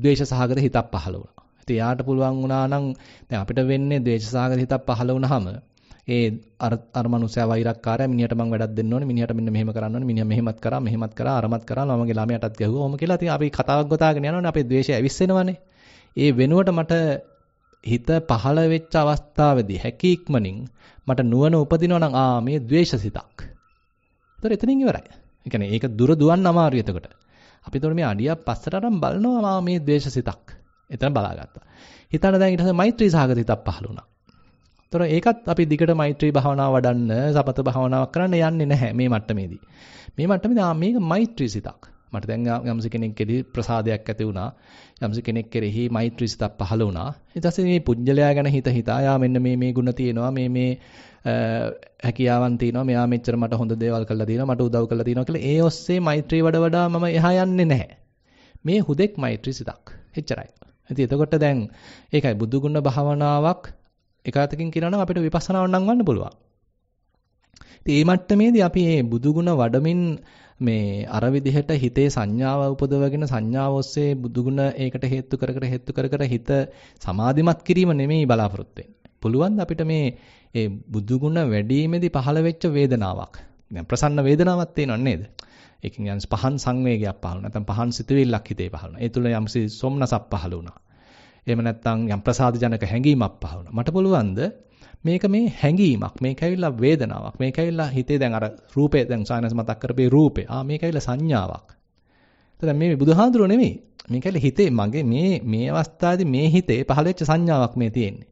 ද්වේෂ සහගත හිතක් පහළ වුණා ඉතින් එයාට පුළුවන් වුණා නම් දැන් අපිට වෙන්නේ ද්වේෂ සහගත හිතක් පහළ වුණාම ඒ අර අර මනුස්සයා වෛරක්කාරයා මිනිහට මං වැඩක් දෙන්න ඕනේ මිනිහට මෙන්න මෙහෙම කරන්න ඕනේ මිනිහා මෙහෙමත් කරා මෙහෙමත් කරා අරමත් කරා මමගේ ළමයටත් ගැහුවා ඔහොම කියලා ඉතින් අපි කතාවක් ගොතාගෙන යනවනේ අපේ ද්වේෂය ඇවිස්සෙනවනේ ඒ වෙනුවට මට හිත පහළ වෙච්ච අවස්ථාවේදී හැකි ඉක්මනින් මට නුවණ උපදිනවා නම් ආ මේ ද්වේෂසිතක්. ඒතර එතනින් ඉවරයි. ඒ කියන්නේ ඒක දුර දුවන්න අමාරුයි එතකොට. අපි එතකොට මේ අඩියක් පස්සට අරන් බලනවා මා මේ ද්වේෂසිතක්. එතන බලාගත්තා. හිතන්න දැන් ඊට පස්සේ මෛත්‍රී සහගත හිතක් පහළ වුණා. ඒතර ඒකත් අපි දිගට මෛත්‍රී භාවනාව වඩන්න සමත භාවනාවක් කරන්න යන්නේ නැහැ මේ මට්ටමේදී. මේ මට්ටමේදී ආ මේක මෛත්‍රී සිතක්. මට දැන් යම්ස කෙනෙක්ගෙදී ප්‍රසාදයක් ඇති වුණා. යම්ස කෙනෙක් කෙරෙහි මෛත්‍රී සිතක් පහළ වුණා. ඊට පස්සේ මේ පුජ්‍යලයා ගැන හිත හිතා යා මෙන්න මේ මේ ಗುಣ තියෙනවා මේ මේ හැකියාවන් තියෙනවා මෙයා මෙච්චර මට හොඳ දේවල් කරලා දෙනවා මට උදව් කරලා දෙනවා කියලා ඒ ඔස්සේ මෛත්‍රී වඩ වඩා මම එහා යන්නේ නැහැ. මේ හුදෙක් මෛත්‍රී සිතක්. එච්චරයි. ඉතින් එතකොට දැන් ඒකයි බුදු ගුණ භාවනාවක් එකwidehatකින් කියනවනම් අපිට විපස්සනාව නංවන්න පුළුවන්. ඉතින් මේ මට්ටමේදී අපි මේ බුදු ගුණ වඩමින් මේ අර විදිහට හිතේ සංඥාව උපදවගෙන සංඥාව ඔස්සේ බුදු ගුණ ඒකට හේතු කර කර හේතු කර කර හිත සමාධිමත් කිරීම නෙමෙයි බලාපොරොත්තු වෙන්නේ. පුළුවන් අපිට මේ ඒ බුදු ගුණ වැඩිීමේදී පහළ වෙච්ච වේදනාවක්. දැන් ප්‍රසන්න වේදනාවක් තියෙනව නේද? ඒකෙන් යම් පහන් සංවේගයක් පහළ වෙනවා. නැත්නම් පහන් සිතුවිල්ලක් හිතේ පහළ වෙනවා. ඒ තුල යම්සි සොම්නසක් පහළ වුණා. එහෙම නැත්නම් යම් ප්‍රසාද ජනක හැඟීමක් පහළ මට පුළුවන්ද මේක මේ හැඟීමක් මේක ඇවිල්ලා වේදනාවක් මේක ඇවිල්ලා හිතේ දැන් අර රූපේ දැන් සායනස් මතක් කරපේ රූපේ ආ මේක ඇවිල්ලා සංඥාවක් එතන මේ බුදුහාඳුරෝ නෙමෙයි මේක ඇවිල්ලා හිතේ මගේ මේ මේ අවස්ථාවේදී මේ හිතේ පහළ වෙච්ච සංඥාවක් මේ තියෙන්නේ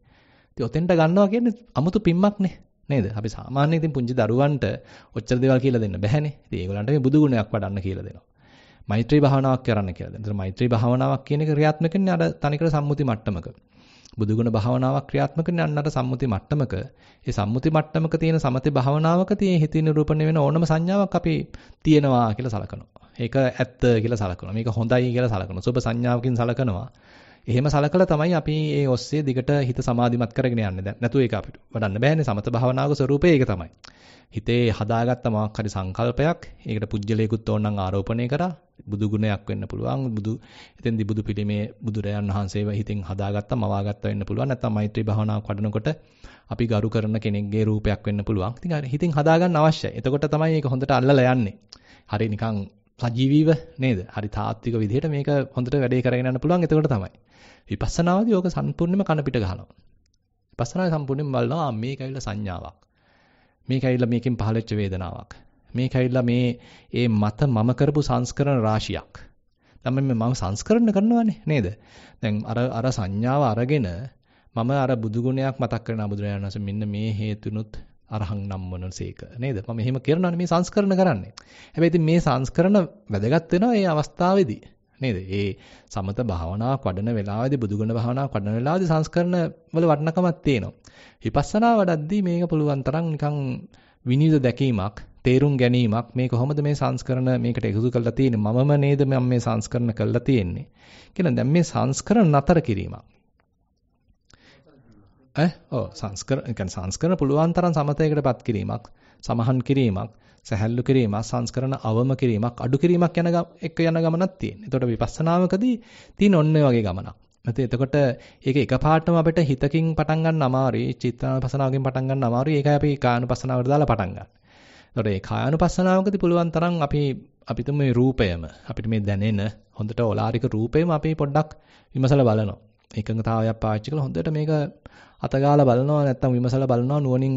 ඉතින් ඔතෙන්ට ගන්නවා කියන්නේ 아무තු පිම්මක් නේ නේද? අපි සාමාන්‍යයෙන් ඉතින් පුංචි දරුවන්ට ඔච්චර දේවල් කියලා දෙන්න බැහැනේ. ඉතින් ඒගොල්ලන්ට මේ බුදු ගුණයක් වඩන්න කියලා දෙනවා. මෛත්‍රී භාවනාවක් කරන්න කියලා දෙනවා. ඒතර මෛත්‍රී භාවනාවක් කියන එක ක්‍රියාත්මක වෙන්නේ අර තනිකර සම්මුති මට්ටමක. බුදුගුණ භාවනාවක් ක්‍රියාත්මක වෙන්නේ අන්නතර සම්මුති මට්ටමක. ඒ සම්මුති මට්ටමක තියෙන සමති භාවනාවක තියෙන හිතේ නිරූපණය වෙන ඕනම සංඥාවක් අපි තියෙනවා කියලා සලකනවා. ඒක ඇත්ත කියලා සලකනවා. මේක හොඳයි කියලා සලකනවා. සුබ සංඥාවකින් සලකනවා. එහෙම සලකලා තමයි අපි ඒ ඔස්සේ දිගට හිත සමාධිමත් කරගෙන යන්නේ දැන්. නැතු ඒක අපිට වඩන්න බෑනේ සමත භාවනාවක ස්වરૂපය ඒක තමයි. හිතේ හදාගත්ත මොකක් හරි සංකල්පයක්, ඒකට පුජ්‍යලයකුත් ඕනනම් ආරෝපණය කරා. බුදු ගුණයක් වෙන්න පුළුවන් බුදු එතෙන්දී බුදු පිළිමේ බුදුරයන් වහන්සේව හිතෙන් හදාගත්තා මවාගත්තා වෙන්න පුළුවන් නැත්නම් මෛත්‍රී භාවනාව වඩනකොට අපි ගරු කරන කෙනෙක්ගේ රූපයක් වෙන්න පුළුවන් ඉතින් අර හිතෙන් හදාගන්න අවශ්‍යයි එතකොට තමයි මේක හොඳට අල්ලලා යන්නේ හරි නිකන් සජීවීව නේද හරි තාත්වික විදිහට මේක හොඳට වැඩේ කරගෙන යන්න පුළුවන් එතකොට තමයි විපස්සනාවදී ඕක සම්පූර්ණයෙන්ම කන පිට ගහනවා විපස්සනාවේ සම්පූර්ණයෙන්ම බලනවා මේක ඇවිල්ලා සංඥාවක් මේක ඇවිල්ලා මේකෙන් පහළ වෙච්ච වේදනාවක් මේක ඇවිල්ලා මේ ඒ මත මම කරපු සංස්කරණ රාශියක්. දැන් මම සංස්කරණ කරනවානේ නේද? දැන් අර අර සංඥාව අරගෙන මම අර බුදු ගුණයක් මතක් කරනවා බුදුරජාණන් වහන්සේ මෙන්න මේ හේතුනොත් අරහං නම් මොනසේක නේද? මම එහෙම කරනවානේ මේ සංස්කරණ කරන්නේ. හැබැයි ඉතින් මේ සංස්කරණ වැදගත් වෙනවා මේ අවස්ථාවේදී. නේද? ඒ සමත භාවනාවක් වඩන වෙලාවේදී බුදුගුණ භාවනාවක් වඩන වෙලාවේදී සංස්කරණ වල වටිනකමක් තියෙනවා. විපස්සනා වඩද්දී මේක පුළුවන් තරම් නිකන් විනිවිද දැකීමක් තේරුම් ගැනීමක් මේ කොහොමද මේ සංස්කරණ මේකට එකතු කරලා තියෙන්නේ මමම නේද මම මේ සංස්කරණ කරලා තියෙන්නේ කියලා දැන් මේ සංස්කරණ නතර කිරීමක් ඈ ඔව් සංස්කරණ කියන්නේ සංස්කරණ පුළුවන් තරම් සමතයකටපත් කිරීමක් සමහන් කිරීමක් සැහැල්ලු කිරීමක් සංස්කරණ අවම කිරීමක් අඩු කිරීමක් යන එක යන ගමනක් තියෙනවා. එතකොට විපස්සනාවකදී තියෙන ඔන්න වගේ ගමනක්. නැත්නම් එතකොට ඒක එකපාරටම අපිට හිතකින් පටන් ගන්න අමාරුයි චිත්තානුපසනාවකින් පටන් ගන්න අමාරුයි ඒකයි අපි කායනුපසනාවට දාලා පටන් ගන්න. ඒතකොට ඒ කාය අනුපස්සනාවකදී පුළුවන් තරම් අපි අපිට මේ රූපයම අපිට මේ දැනෙන හොඳට ඕලාරික රූපයම අපි පොඩ්ඩක් විමසලා බලනවා. ඒකඟතාවයක් පාවිච්චි කරලා හොඳට මේක අතගාලා බලනවා නැත්නම් විමසලා බලනවා නුවණින්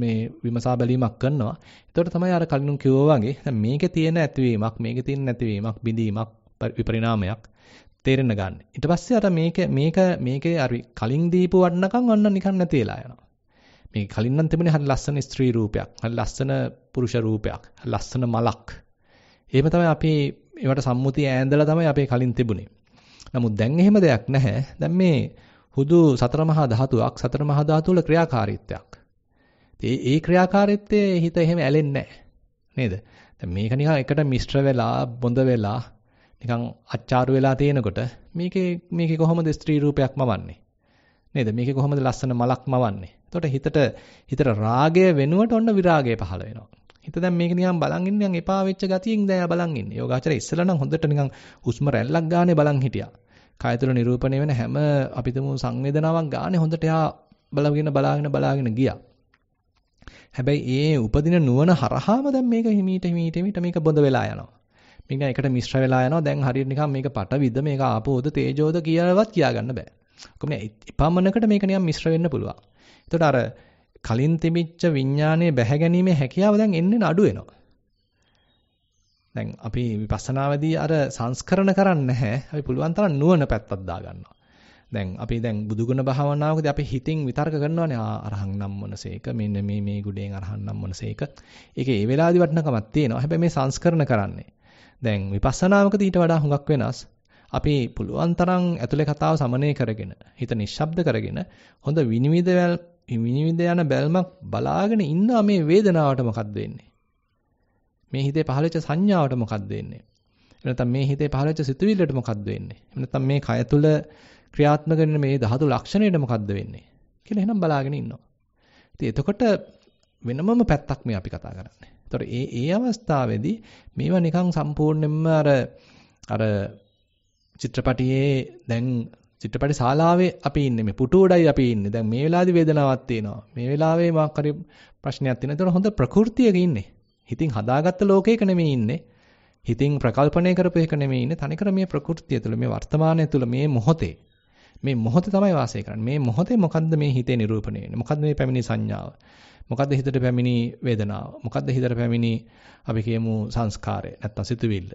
මේ විමසා බැලීමක් කරනවා. ඒතකොට තමයි අර කලින් කිව්වා වගේ දැන් මේකේ තියෙන ඇතිවීමක් මේකේ තියෙන නැතිවීමක් බිඳීමක් විපරිණාමයක් තේරෙන්න ගන්න. ඊට පස්සේ අර මේක මේක මේකේ අර කලින් දීපු වටනකම් අන්න නිකන් නැතිලා යනවා. මේ කලින් නම් තිබුණේ හරි ලස්සන ස්ත්‍රී රූපයක්. හරි ලස්සන පුරුෂ රූපයක්. ලස්සන මලක්. එහෙම තමයි අපි ඒවට සම්මුති ඈඳලා තමයි අපි කලින් තිබුණේ. නමුත් දැන් එහෙම දෙයක් නැහැ. දැන් මේ හුදු සතර මහා ධාතුවක් සතර මහා ධාතු වල ක්‍රියාකාරීත්වයක්. ඒ ක්‍රියාකාරීත්වයේ හිත එහෙම ඇලෙන්නේ නැහැ. නේද? දැන් මේක නිකන් එකට මිශ්‍ර වෙලා බොඳ වෙලා නිකන් අච්චාරු වෙලා තියෙනකොට මේකේ මේකේ කොහොමද ස්ත්‍රී රූපයක් මවන්නේ? නේද? මේකේ කොහොමද ලස්සන මලක් මවන්නේ? එතකොට හිතට හිතට රාගය වෙනුවට ඔන්න විරාගය පහළ වෙනවා. හිත දැන් මේක නිකන් බලන් ඉන්නේ නිකන් එපා වෙච්ච ගතියෙන් දැන් ආ බලන් ඉන්නේ. යෝගාචරය ඉස්සලා නම් හොඳට නිකන් හුස්ම රැල්ලක් ගානේ බලන් හිටියා. කය තුළ නිරූපණය වෙන හැම අපිටම සංවේදනාවක් ගානේ හොඳට එයා බලගෙන බලාගෙන බලාගෙන ගියා. හැබැයි ඒ උපදින නුවණ හරහාම දැන් මේක හිමීට හිමීට හිමීට මේක බොඳ වෙලා යනවා. මේක එකට මිශ්‍ර වෙලා යනවා. දැන් හරියට නිකන් මේක පටවිද මේක ආපෝද තේජෝද කියලාවත් කියාගන්න බෑ. කොහොමද? එපමණකට මේක නිකන් මිශ්‍ර වෙන්න පුළුවන්. එතකොට අර කලින් තිබිච්ච විඥානයේ බැහැගැනීමේ හැකියාව දැන් එන්නේ අඩු වෙනවා. දැන් අපි විපස්සනාවේදී අර සංස්කරණ කරන්නේ නැහැ. අපි පුළුවන් තරම් නුවණ පැත්තක් දාගන්නවා. දැන් අපි දැන් බුදුගුණ භාවනාවකදී අපි හිතින් විතර්ක කරනවානේ ආ අරහං නම් මොනසේක මෙන්න මේ මේ ගුණයෙන් අරහං නම් මොනසේක. ඒකේ ඒ වෙලාවේදී වටිනකමක් තියෙනවා. හැබැයි මේ සංස්කරණ කරන්නේ. දැන් විපස්සනාවකදී ඊට වඩා හුඟක් වෙනස්. අපි පුළුවන් තරම් ඇතුලේ කතාව සමනය කරගෙන හිත නිශ්ශබ්ද කරගෙන හොඳ විනිවිද විනිවිද යන බැල්මක් බලාගෙන ඉන්න මේ වේදනාවට මොකද්ද වෙන්නේ? මේ හිතේ පහළච්ච සංඥාවට මොකද්ද වෙන්නේ? එහෙම මේ හිතේ පහළච්ච සිතුවිල්ලට මොකද්ද වෙන්නේ? එහෙම මේ කය තුල ක්‍රියාත්මක වෙන මේ ධාතු ලක්ෂණයට මොකද්ද වෙන්නේ? කියලා එහෙනම් බලාගෙන ඉන්නවා. ඉතින් එතකොට වෙනමම පැත්තක් මේ අපි කතා කරන්නේ. ඒතකොට ඒ ඒ අවස්ථාවේදී මේවා නිකන් සම්පූර්ණයෙන්ම අර අර චිත්‍රපටියේ දැන් චිත්‍රපට ශාලාවේ අපි ඉන්නේ මේ පුටුවඩයි අපි ඉන්නේ. දැන් මේ වෙලාවේදී වේදනාවක් තියෙනවා. මේ වෙලාවේ මාක් හරි ප්‍රශ්නයක් තියෙනවා. ඒතර හොඳ ප්‍රകൃතියක ඉන්නේ. හිතින් හදාගත්ත ලෝකයක නෙමෙයි ඉන්නේ. හිතින් ප්‍රකල්පණය කරපු එක නෙමෙයි ඉන්නේ. තනිකර මේ ප්‍රകൃතිය තුළ මේ වර්තමානය තුළ මේ මොහොතේ මේ මොහොතේ තමයි වාසය කරන්නේ. මේ මොහොතේ මොකද්ද මේ හිතේ නිරූපණය වෙන්නේ? මොකද්ද මේ පැමිණි සංඥාව? මොකද්ද හිතට පැමිණි වේදනාව? මොකද්ද හිතට පැමිණි අපි කියමු සංස්කාරය නැත්තම් සිතුවිල්ල.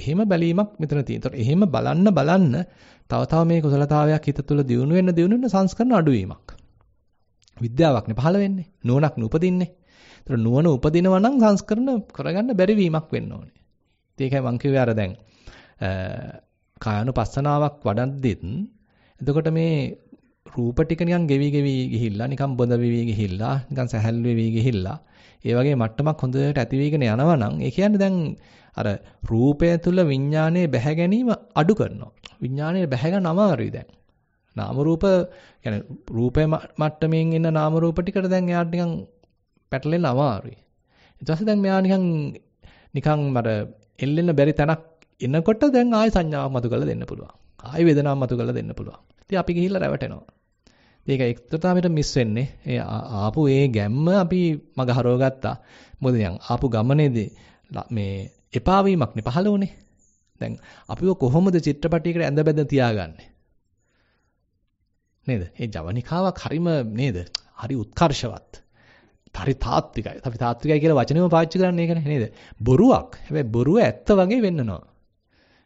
එහෙම බැලීමක් මෙතන තියෙනවා. එහෙම බලන්න බලන්න තව තව මේ කුසලතාවයක් හිත තුළ දියුණු වෙන දියුණු වෙන සංස්කරණ අඩු වීමක්. විද්‍යාවක්නේ පහළ වෙන්නේ. නුවණක් නූපදින්නේ. ඒතර නුවණ උපදිනවා නම් සංස්කරණ කරගන්න බැරි වීමක් වෙන්න ඕනේ. ඒකයි මං කිව්වේ අර දැන් කායනුපස්සනාවක් වඩද්දිත් එතකොට මේ රූප ටික නිකන් ගෙවි ගෙවි ගිහිල්ලා නිකන් බොඳ වෙවි ගිහිල්ලා නිකන් සැහැල්ලු වෙවි ගිහිල්ලා ඒ වගේ මට්ටමක් හොඳට ඇති වෙගෙන යනවා නම් ඒ කියන්නේ දැන් අර රූපය තුල විඥානයේ බැහැ ගැනීම අඩු කරනවා. විඥානයේ බැහැ ගන්න අමාරුයි දැන්. නාම රූප يعني රූපේ මට්ටමින් එන නාම රූප ටිකට දැන් එයාට නිකන් පැටලෙන්න අමාරුයි. ඊට පස්සේ දැන් මෙයා නිකන් නිකන් මර එල්ලෙන්න බැරි තැනක් එනකොට දැන් ආය සංඥාවක් මතු කරලා දෙන්න පුළුවන්. ආය වේදනාවක් මතු කරලා දෙන්න පුළුවන්. ඉතින් අපි ගිහිල්ලා රැවටෙනවා. ඒක එක්තරතාවයට මිස් වෙන්නේ. ඒ ආපු ඒ ගැම්ම අපි මග හරව ගත්තා. මොකද දැන් ආපු ගමනේදී මේ එපා වීමක්නේ පහළ වුනේ. දැන් අපිව කොහොමද චිත්‍රපටයකට ඇඳ බැඳ තියාගන්නේ? නේද? ඒ ජවනිකාවක් හරිම නේද? හරි උත්කර්ෂවත්. හරි තාත්විකයි. අපි තාත්විකයි කියලා වචනෙම පාවිච්චි කරන්නේ ඒකනේ නේද? බොරුවක්. හැබැයි බොරුව ඇත්ත වගේ වෙන්නනවා.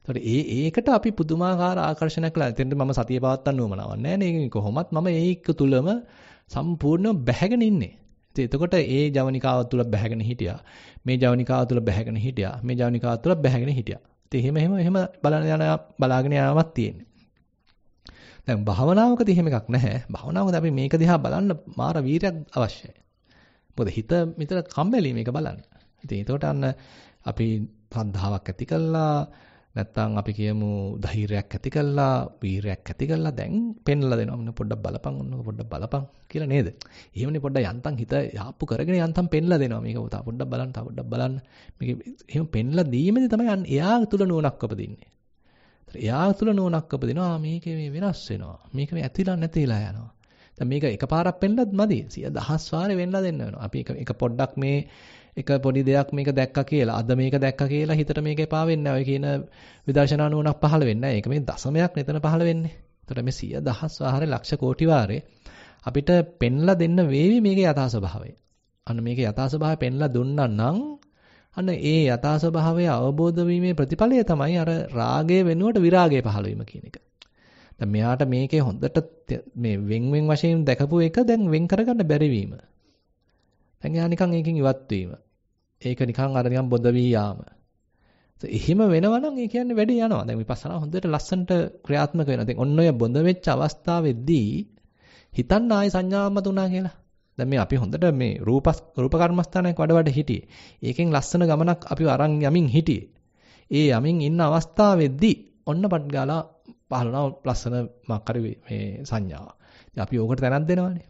ඒතකොට ඒ ඒකට අපි පුදුමාකාර ආකර්ෂණයක් කළා. එතෙන්ට මම සතිය පවත්තන්න උවමනාවක් නැහැ නේ. කොහොමත් මම ඒක තුලම සම්පූර්ණව බැහැගෙන ඉන්නේ. ඉතින් එතකොට ඒ ජවනිකාව තුල බැහැගෙන හිටියා. මේ ජවනිකාව තුල බැහැගෙන හිටියා. මේ ජවනිකාව තුල බැහැගෙන හිටියා. ඉතින් එහෙම එහෙම එහෙම බලන යන බලාගෙන යනවත් තියෙන්නේ. දැන් භාවනාවකදී එහෙම එකක් නැහැ. භාවනාවකදී අපි මේක දිහා බලන්න මාර වීරයක් අවශ්‍යයි. මොකද හිත මෙතන කම්මැලි මේක බලන්න. ඉතින් එතකොට අන්න අපි සද්ධාාවක් ඇති කළා නැත්තම් අපි කියමු ධෛර්යයක් ඇති කළා, වීරයක් ඇති කළා. දැන් පෙන්ලා දෙනවා. මෙන්න පොඩ්ඩක් බලපන්, ඔන්න පොඩ්ඩක් බලපන් කියලා නේද? එහෙමනේ පොඩ්ඩක් යන්තම් හිත යාප්පු කරගෙන යන්තම් පෙන්ලා දෙනවා. මේක තා පොඩ්ඩක් බලන්න, තා පොඩ්ඩක් බලන්න. මේක එහෙම පෙන්ලා දීමේදී තමයි එයා තුල නුවණක් උපදින්නේ. එයා තුල නුවණක් උපදිනවා මේකේ මේ වෙනස් වෙනවා මේක මේ ඇතිලා නැතිලා යනවා දැන් මේක එකපාරක් වෙන්නත් මදි සිය දහස් වාරේ වෙන්නලා දෙන්න වෙනවා අපි එක පොඩ්ඩක් මේ එක පොඩි දෙයක් මේක දැක්කා කියලා අද මේක දැක්කා කියලා හිතට මේක එපා වෙන්නේ නැහැ ඔය කියන විදර්ශනා නුවණක් පහළ වෙන්නේ නැහැ. ඒක මේ දශමයක් නේතන පහළ වෙන්නේ. එතකොට මේ 100 දහස් වාරේ ලක්ෂ කෝටි වාරේ අපිට පෙන්ලා දෙන්න වේවි මේකේ යථා ස්වභාවය. අන්න මේකේ යථා ස්වභාවය පෙන්ලා දුන්නා නම් අන්න ඒ යථා ස්වභාවය අවබෝධ වීමේ ප්‍රතිඵලය තමයි අර රාගය වෙනුවට විරාගය පහළ වීම කියන එක. දැන් මෙයාට මේකේ හොඳට මේ වෙන් වෙන් වශයෙන් දැකපු එක දැන් වෙන් කරගන්න බැරි වීම. දැන් එයා නිකන් ඒකෙන් ඉවත් වීම. ඒක නිකන් අර නිකන් බොඳ වී යාම. එහෙම වෙනවනම් ඒ කියන්නේ වැඩේ යනවා. දැන් විපස්සනා හොඳට ලස්සනට ක්‍රියාත්මක වෙනවා. දැන් ඔන්න ඔය බොඳ වෙච්ච අවස්ථාවේදී හිතන්න ආයි සංඥාමත උනා කියලා. දැන් මේ අපි හොඳට මේ රූප රූප කර්මස්ථානයක වඩ වඩ හිටියේ. ඒකෙන් ලස්සන ගමනක් අපි අරන් යමින් හිටියේ. ඒ යමින් ඉන්න අවස්ථාවේදී ඔන්න පට්ගාලා පහළනවා ලස්සන මක් හරි මේ සංඥාව. ඉතින් අපි ඕකට තැනක් දෙනවනේ.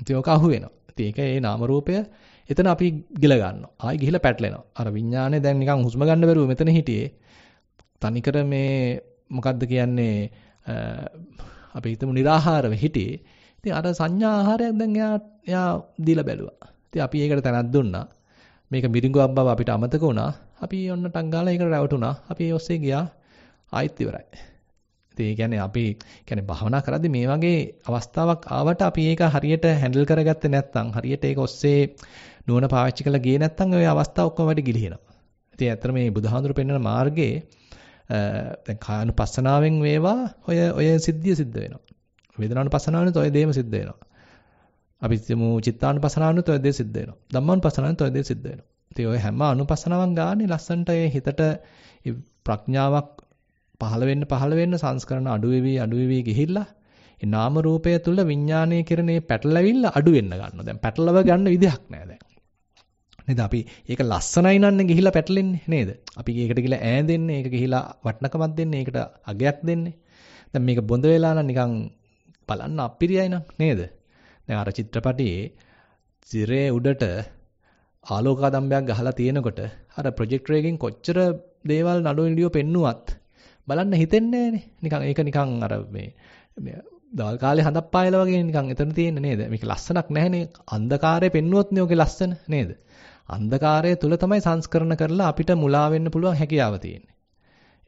ඉතින් ඕක අහු වෙනවා. ඉතින් ඒක ඒ නාම රූපය එතන අපි ගිල ගන්නවා. ආයි ගිහිලා පැටලෙනවා. අර විඥානේ දැන් නිකන් හුස්ම ගන්න බැරුව මෙතන හිටියේ. තනිකර මේ මොකද්ද කියන්නේ අපි හිතමු निराහාරව හිටියේ. ඉතින් අර සංඥා ආහාරයක් දැන් එයා එයා දීලා බැලුවා. ඉතින් අපි ඒකට තැනක් දුන්නා. මේක මිරිඟුවක් බව අපිට අමතක වුණා. අපි ඔන්න ටංගාලා ඒකට රැවටුණා. අපි ඒ ඔස්සේ ගියා. ආයිත් ඉවරයි. ඉතින් ඒ කියන්නේ අපි කියන්නේ භවනා කරද්දී මේ වගේ අවස්ථාවක් ආවට අපි ඒක හරියට හැන්ඩල් කරගත්තේ නැත්නම් හරියට ඒක ඔස්සේ නුවණ පාවිච්චි කරලා ගියේ නැත්නම් ওই අවස්ථාව ඔක්කොම වැඩි ගිලිහෙනවා. ඉතින් ඇත්තට මේ බුදුහාඳුර පෙන්වන මාර්ගයේ දැන් කායानुපස්සනාවෙන් වේවා ඔය ඔය සිද්ධිය සිද්ධ වෙනවා. වේදනානුපස්සනාවෙන් ඔය දේම සිද්ධ වෙනවා. අපි හිතමු චිත්තානුපස්සනාවෙන් ඔය දේ සිද්ධ වෙනවා. ධම්මානුපස්සනාවෙන් ඔය දේ සිද්ධ වෙනවා. ඉතින් ඔය හැම අනුපස්සනාවක් ගානේ ලස්සන්ට ඒ හිතට ප්‍රඥාවක් පහළ වෙන්න පහළ වෙන්න සංස්කරණ අඩු වෙවි අඩු වෙවි ගිහිල්ලා ඒ නාම රූපය තුල විඥානයේ කෙරෙන මේ පැටලවිල්ල අඩු වෙන්න ගන්නවා. දැන් පැටලව ගන්න විදිහක් නැහැ දැන්. නේද අපි ඒක ලස්සනයි නන්න ගිහිලා පැටලෙන්නේ නේද අපි ඒකට ගිහිලා ඈ දෙන්නේ ඒක ගිහිලා වටනකමක් දෙන්නේ ඒකට අගයක් දෙන්නේ දැන් මේක බොඳ වෙලා නම් නිකන් බලන්න අපිරියයි නං නේද දැන් අර චිත්‍රපටියේ සිරේ උඩට ආලෝකාදම්බයක් ගහලා තියෙනකොට අර ප්‍රොජෙක්ටර් එකෙන් කොච්චර දේවල් නඩු එළියෝ පෙන්නුවත් බලන්න හිතෙන්නේ නිකන් ඒක නිකන් අර මේ දවල් කාලේ හඳක් පායලා වගේ නිකන් එතන තියෙන්නේ නේද? මේක ලස්සනක් නැහැනේ. අන්ධකාරය පෙන්නුවොත් නේ ඔගේ ලස්සන නේද? අන්ධකාරය තුල තමයි සංස්කරණ කරලා අපිට මුලා වෙන්න පුළුවන් හැකියාව තියෙන්නේ.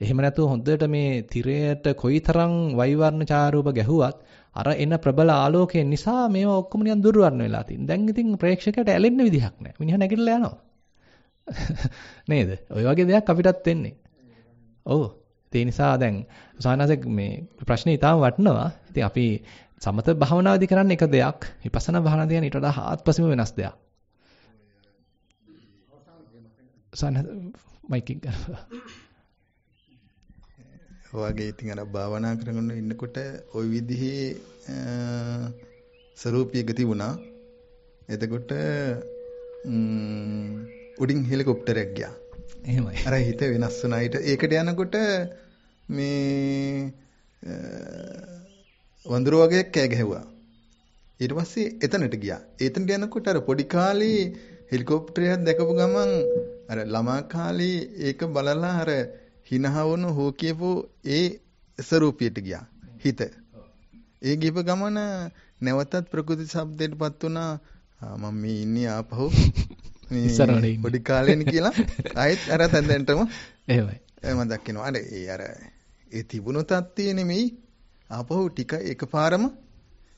එහෙම නැතුව හොඳට මේ තිරයට කොයිතරම් වෛවර්ණ ඡායරූප ගැහුවත් අර එන ප්‍රබල ආලෝකය නිසා මේවා ඔක්කොම නිකන් දුර්වර්ණ වෙලා තියෙන. දැන් ඉතින් ප්‍රේක්ෂකයට ඇලෙන්න විදිහක් නැහැ. මිනිහා නැගිටලා යනවා. [laughs] නේද? ওই වගේ දෙයක් අපිටත් වෙන්නේ. ඔව්. ඒ නිසා දැන් සානසෙක් මේ ප්‍රශ්නේ ඊටාම වටනවා. ඉතින් අපි සමත භාවනාවේදී කරන්නේ එක දෙයක්, විපස්සනා භාවනාවේදී ඊට වඩා හාත්පසින්ම වෙනස් දෙයක්. සන මයික් එක ගන්න. ඔයගේ ඉතින් අර භාවනා කරගෙන ඉන්නකොට ওই විදිහේ ස්වરૂපීය ගති වුණා. එතකොට උඩින් හෙලිකොප්ටරයක් ගියා. එහෙමයි. අර හිත වෙනස් වුණා. ඒකට යනකොට මේ වඳුර වගේ කෑ ගැහුවා. ඊට පස්සේ එතනට ගියා. එතනට යනකොට අර පොඩි කාලේ හෙලිකොප්ටරයක් දැකපු ගමන් අර ළමා කාලේ ඒක බලලා අර හිනහවන හෝ කියපෝ ඒ ස්වરૂපියට ගියා හිත. ඒ ගිප ගමන නැවතත් ප්‍රකෘති ශබ්දයටපත් වුණා මම මේ ඉන්නේ ආපහු [laughs] මේ පොඩි කාලේනේ කියලා ආයෙත් අර තැන්දෙන්ටම එහෙමයි මම දක්ිනවා අර ඒ අර ඒ තිබුණු තත්ත්වයේ නෙමෙයි ආපහු ටික එකපාරම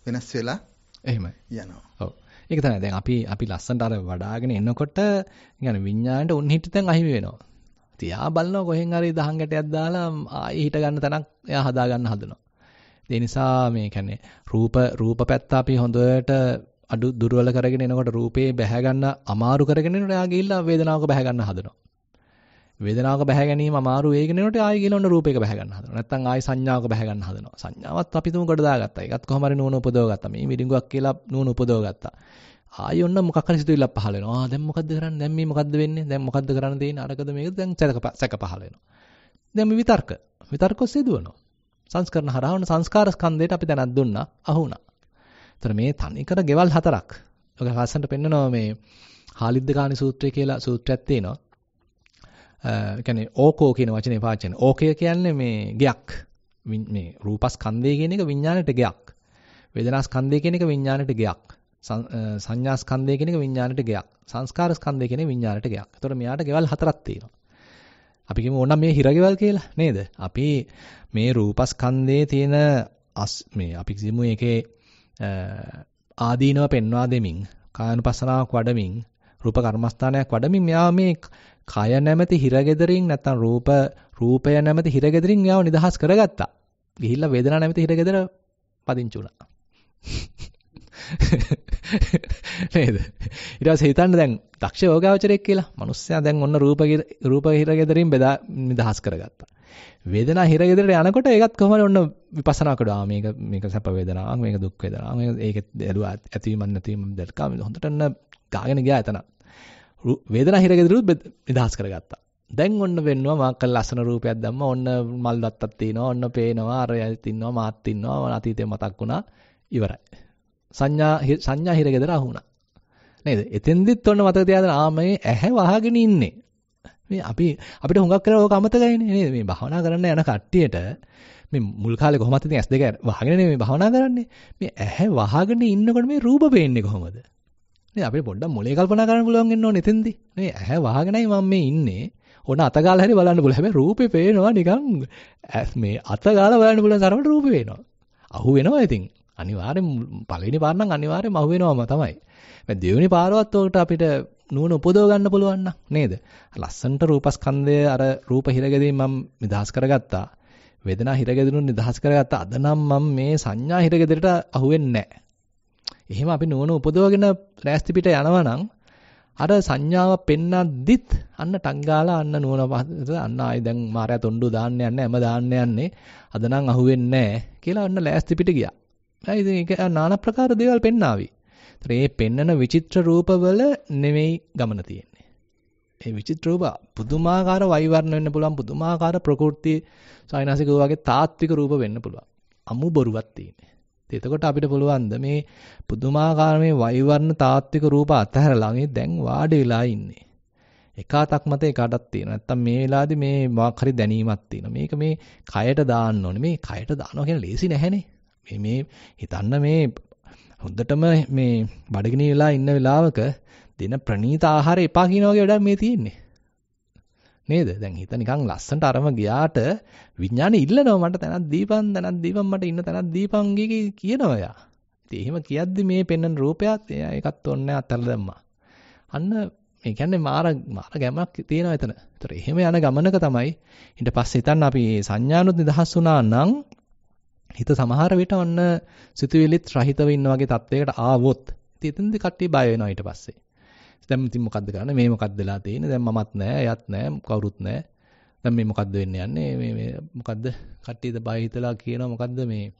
වෙනස් වෙලා එහෙමයි යනවා ඒක තමයි දැන් අපි අපි ලස්සන්ට අර වඩාගෙන එනකොට يعني විඤ්ඤාණයට උන් හිටිතෙන් අහිමි වෙනවා. තියා බලනවා කොහෙන් හරි දහං ගැටයක් දාලා ආයෙ හිට ගන්න තැනක් එයා හදා ගන්න හදනවා. ඒ නිසා මේ කියන්නේ රූප රූප පැත්ත අපි හොඳට අඩු දුර්වල කරගෙන එනකොට රූපේ බැහැ ගන්න අමාරු කරගෙන එනකොට එයා ගිහිල්ලා වේදනාවක බැහැ ගන්න හදනවා. වේදනාවක බැහැ ගැනීම අමාරු වේගෙනනට ආයෙ ගිහලා ඔන්න රූපයක බැහැ ගන්න හදනවා. නැත්නම් ආයෙ සංඥාවක බැහැ ගන්න හදනවා. සංඥාවත් අපි තුමු කොට දාගත්තා. ඒකත් කොහොම හරි නුවණ උපදවගත්තා. මේ මිරිඟුවක් කියලා නුවණ උපදවගත්තා. ආයෙ ඔන්න මොකක් හරි සිතුවිල්ලක් පහළ වෙනවා. ආ දැන් මොකද්ද කරන්නේ? දැන් මේ මොකද්ද වෙන්නේ? දැන් මොකද්ද කරන්න තියෙන්නේ? අරකද මේකද? දැන් සැක පහළ වෙනවා. දැන් මේ විතර්ක. විතර්ක සිදුවනවා. සංස්කරණ හරහා ඔන්න සංස්කාර ස්කන්ධයට අපි දැනක් දුන්නා. අහු වුණා. ඒතර මේ තනිකර ගෙවල් හතරක්. ඔක ලස්සනට පෙන්නනවා මේ හාලිද්ද කාණි සූත්‍රය කියලා සූත්‍රයක් තියෙනවා. කියන්නේ ඕකෝ කියන වචනේ පාවිච්චි කරන. ඕකය කියන්නේ මේ ගයක්. මේ රූපස්කන්ධය කියන එක විඥාණයට ගයක්. වේදනාස්කන්ධය කියන එක විඥාණයට ගයක්. සංඥාස්කන්ධය කියන එක විඥාණයට ගයක්. සංස්කාරස්කන්ධය කියන එක විඥාණයට ගයක්. ඒතකොට මෙයාට ගෙවල් හතරක් තියෙනවා. අපි කියමු ඕනම් මේ හිරගෙවල් කියලා නේද? අපි මේ රූපස්කන්ධයේ තියෙන මේ අපි කියමු ඒකේ ආදීනව පෙන්වා දෙමින් කායනුපස්සනාවක් වඩමින් රූප කර්මස්ථානයක් වඩමින් මෙයා මේ කය නැමැති හිරගෙදරින් නැත්තම් රූප රූපය නැමැති හිරගෙදරින් යාව නිදහස් කරගත්තා. ගිහිල්ලා වේදනා නැමැති හිරගෙදර පදිංචි වුණා. [laughs] නේද? ඊට පස්සේ හිතන්න දැන් දක්ෂ යෝගාවචරයෙක් කියලා. මිනිස්සයා දැන් ඔන්න රූප රූප හිරගෙදරින් බෙදා නිදහස් කරගත්තා. වේදනා හිරගෙදරට යනකොට ඒකත් කොහමද ඔන්න විපස්සනා කරා මේක මේක සැප වේදනාවක් මේක දුක් වේදනාවක් මේක ඒකේ ඇලුවා ඇතිවීම නැතිවීම දැක්කා හොඳට ඔන්න ගාගෙන ගියා එතන. වේදනා හිරගෙදරුත් නිදහස් කරගත්තා. දැන් ඔන්න වෙන්නවා මා කළ ලස්සන රූපයක් දැම්මා ඔන්න මල් දත්තක් තියෙනවා ඔන්න පේනවා අර යත් ඉන්නවා මාත් ඉන්නවා අතීතේ මතක් වුණා ඉවරයි සංඥා සංඥා හිරගෙදර අහුණා නේද එතෙන්දිත් ඔන්න මතක තියාගන්න ආ මේ ඇහැ වහගෙන ඉන්නේ මේ අපි අපිට හුඟක් කරලා ඕක අමතකයිනේ නේද මේ භාවනා කරන්න යන කට්ටියට මේ මුල් කාලේ කොහොමද ඉතින් S2 වහගෙන මේ භාවනා කරන්නේ මේ ඇහැ වහගෙන ඉන්නකොට මේ රූප පේන්නේ කොහොමද නේ අපිට පොඩ්ඩක් මොලේ කල්පනා කරන්න පුළුවන් වෙන්න ඕනේ එතෙන්දී. නේ ඇහැ වහගෙනයි මම මේ ඉන්නේ. ඕන අත ගාලා හරි බලන්න පුළුවන්. හැබැයි රූපේ පේනවා නිකන් මේ අත ගාලා බලන්න පුළුවන් තරමට රූපේ පේනවා. අහු වෙනවා ඉතින්. අනිවාර්යෙන් පළවෙනි පාර නම් අනිවාර්යෙන්ම අහු වෙනවම තමයි. මේ දෙවෙනි පාරවත් උකට අපිට නුවණ උපදව ගන්න පුළුවන් නම් නේද? ලස්සන්ට රූපස්කන්ධය අර රූප හිරගැදීම මම නිදහස් කරගත්තා. වේදනා හිරගැදුණු නිදහස් කරගත්තා. අද නම් මම මේ සංඥා හිරගැදෙට අහු වෙන්නේ නැහැ. එහෙම අපි නුවණ උපදවගෙන ලෑස්ති පිට යනවනම් අර සංඥාව පෙන්නද්දිත් අන්න ටංගාලා අන්න නුවණ අන්න ආයි දැන් මාරයා තොණ්ඩු දාන්න යන්නේ හැම දාන්න යන්නේ අද නම් අහුවෙන්නේ නැහැ කියලා අන්න ලෑස්ති පිට ගියා. හරි ඉතින් ඒක নানা ප්‍රකාර දේවල් පෙන්නාවි. ඒතර මේ පෙන්නන විචිත්‍ර රූපවල නෙමෙයි ගමන තියෙන්නේ. මේ විචිත්‍ර රූප පුදුමාකාර වෛවර්ණ වෙන්න පුළුවන් පුදුමාකාර ප්‍රකෘති සායනාසික වගේ තාත්වික රූප වෙන්න පුළුවන්. අමු බොරුවක් තියෙන්නේ. එතකොට අපිට පුළුවන්ද මේ පුදුමාකාර මේ වෛවර්ණ තාත්වික රූප අතහැරලා මේ දැන් වාඩි වෙලා ඉන්නේ. එකාතක් මත එකටක් තියෙනවා. නැත්තම් මේ වෙලාවේදී මේ මොකක් හරි දැනීමක් තියෙනවා. මේක මේ කයට දාන්න ඕනේ. මේ කයට දානවා කියන ලේසි නැහැනේ. මේ මේ හිතන්න මේ හොඳටම මේ බඩගිනි වෙලා ඉන්න වෙලාවක දෙන ප්‍රණීත ආහාර එපා කියන වගේ වැඩක් මේ තියෙන්නේ. නේද? දැන් හිත නිකන් ලස්සනට අරම ගියාට විඥානේ ඉල්ලනවා මට තැනක් දීපන් තැනක් දීපන් මට ඉන්න තැනක් දීපන් කියනවා යා. ඉතින් එහෙම කියද්දි මේ පෙන්වන රූපයත් එයා ඒකත් ඕන්නේ අතල දැම්මා. අන්න මේ කියන්නේ මාර මාර ගැමක් තියෙනවා එතන. ඒතර එහෙම යන ගමනක තමයි ඊට පස්සේ හිතන්න අපි සංඥානුත් නිදහස් වුණා නම් හිත සමහර විට ඔන්න සිතුවිලිත් රහිතව ඉන්න වගේ තත්වයකට ආවොත් ඉතින් එතනදී කට්ටිය බය වෙනවා ඊට පස්සේ. දැන් ඉතින් මොකද්ද කරන්නේ? මේ මොකක්ද වෙලා තියෙන්නේ? දැන් මමත් නැහැ, එයත් නැහැ, කවුරුත් නැහැ. දැන් මේ මොකද්ද වෙන්න යන්නේ? මේ මේ මොකද්ද? කට්ටියද බය හිතලා කියනවා මොකද්ද මේ?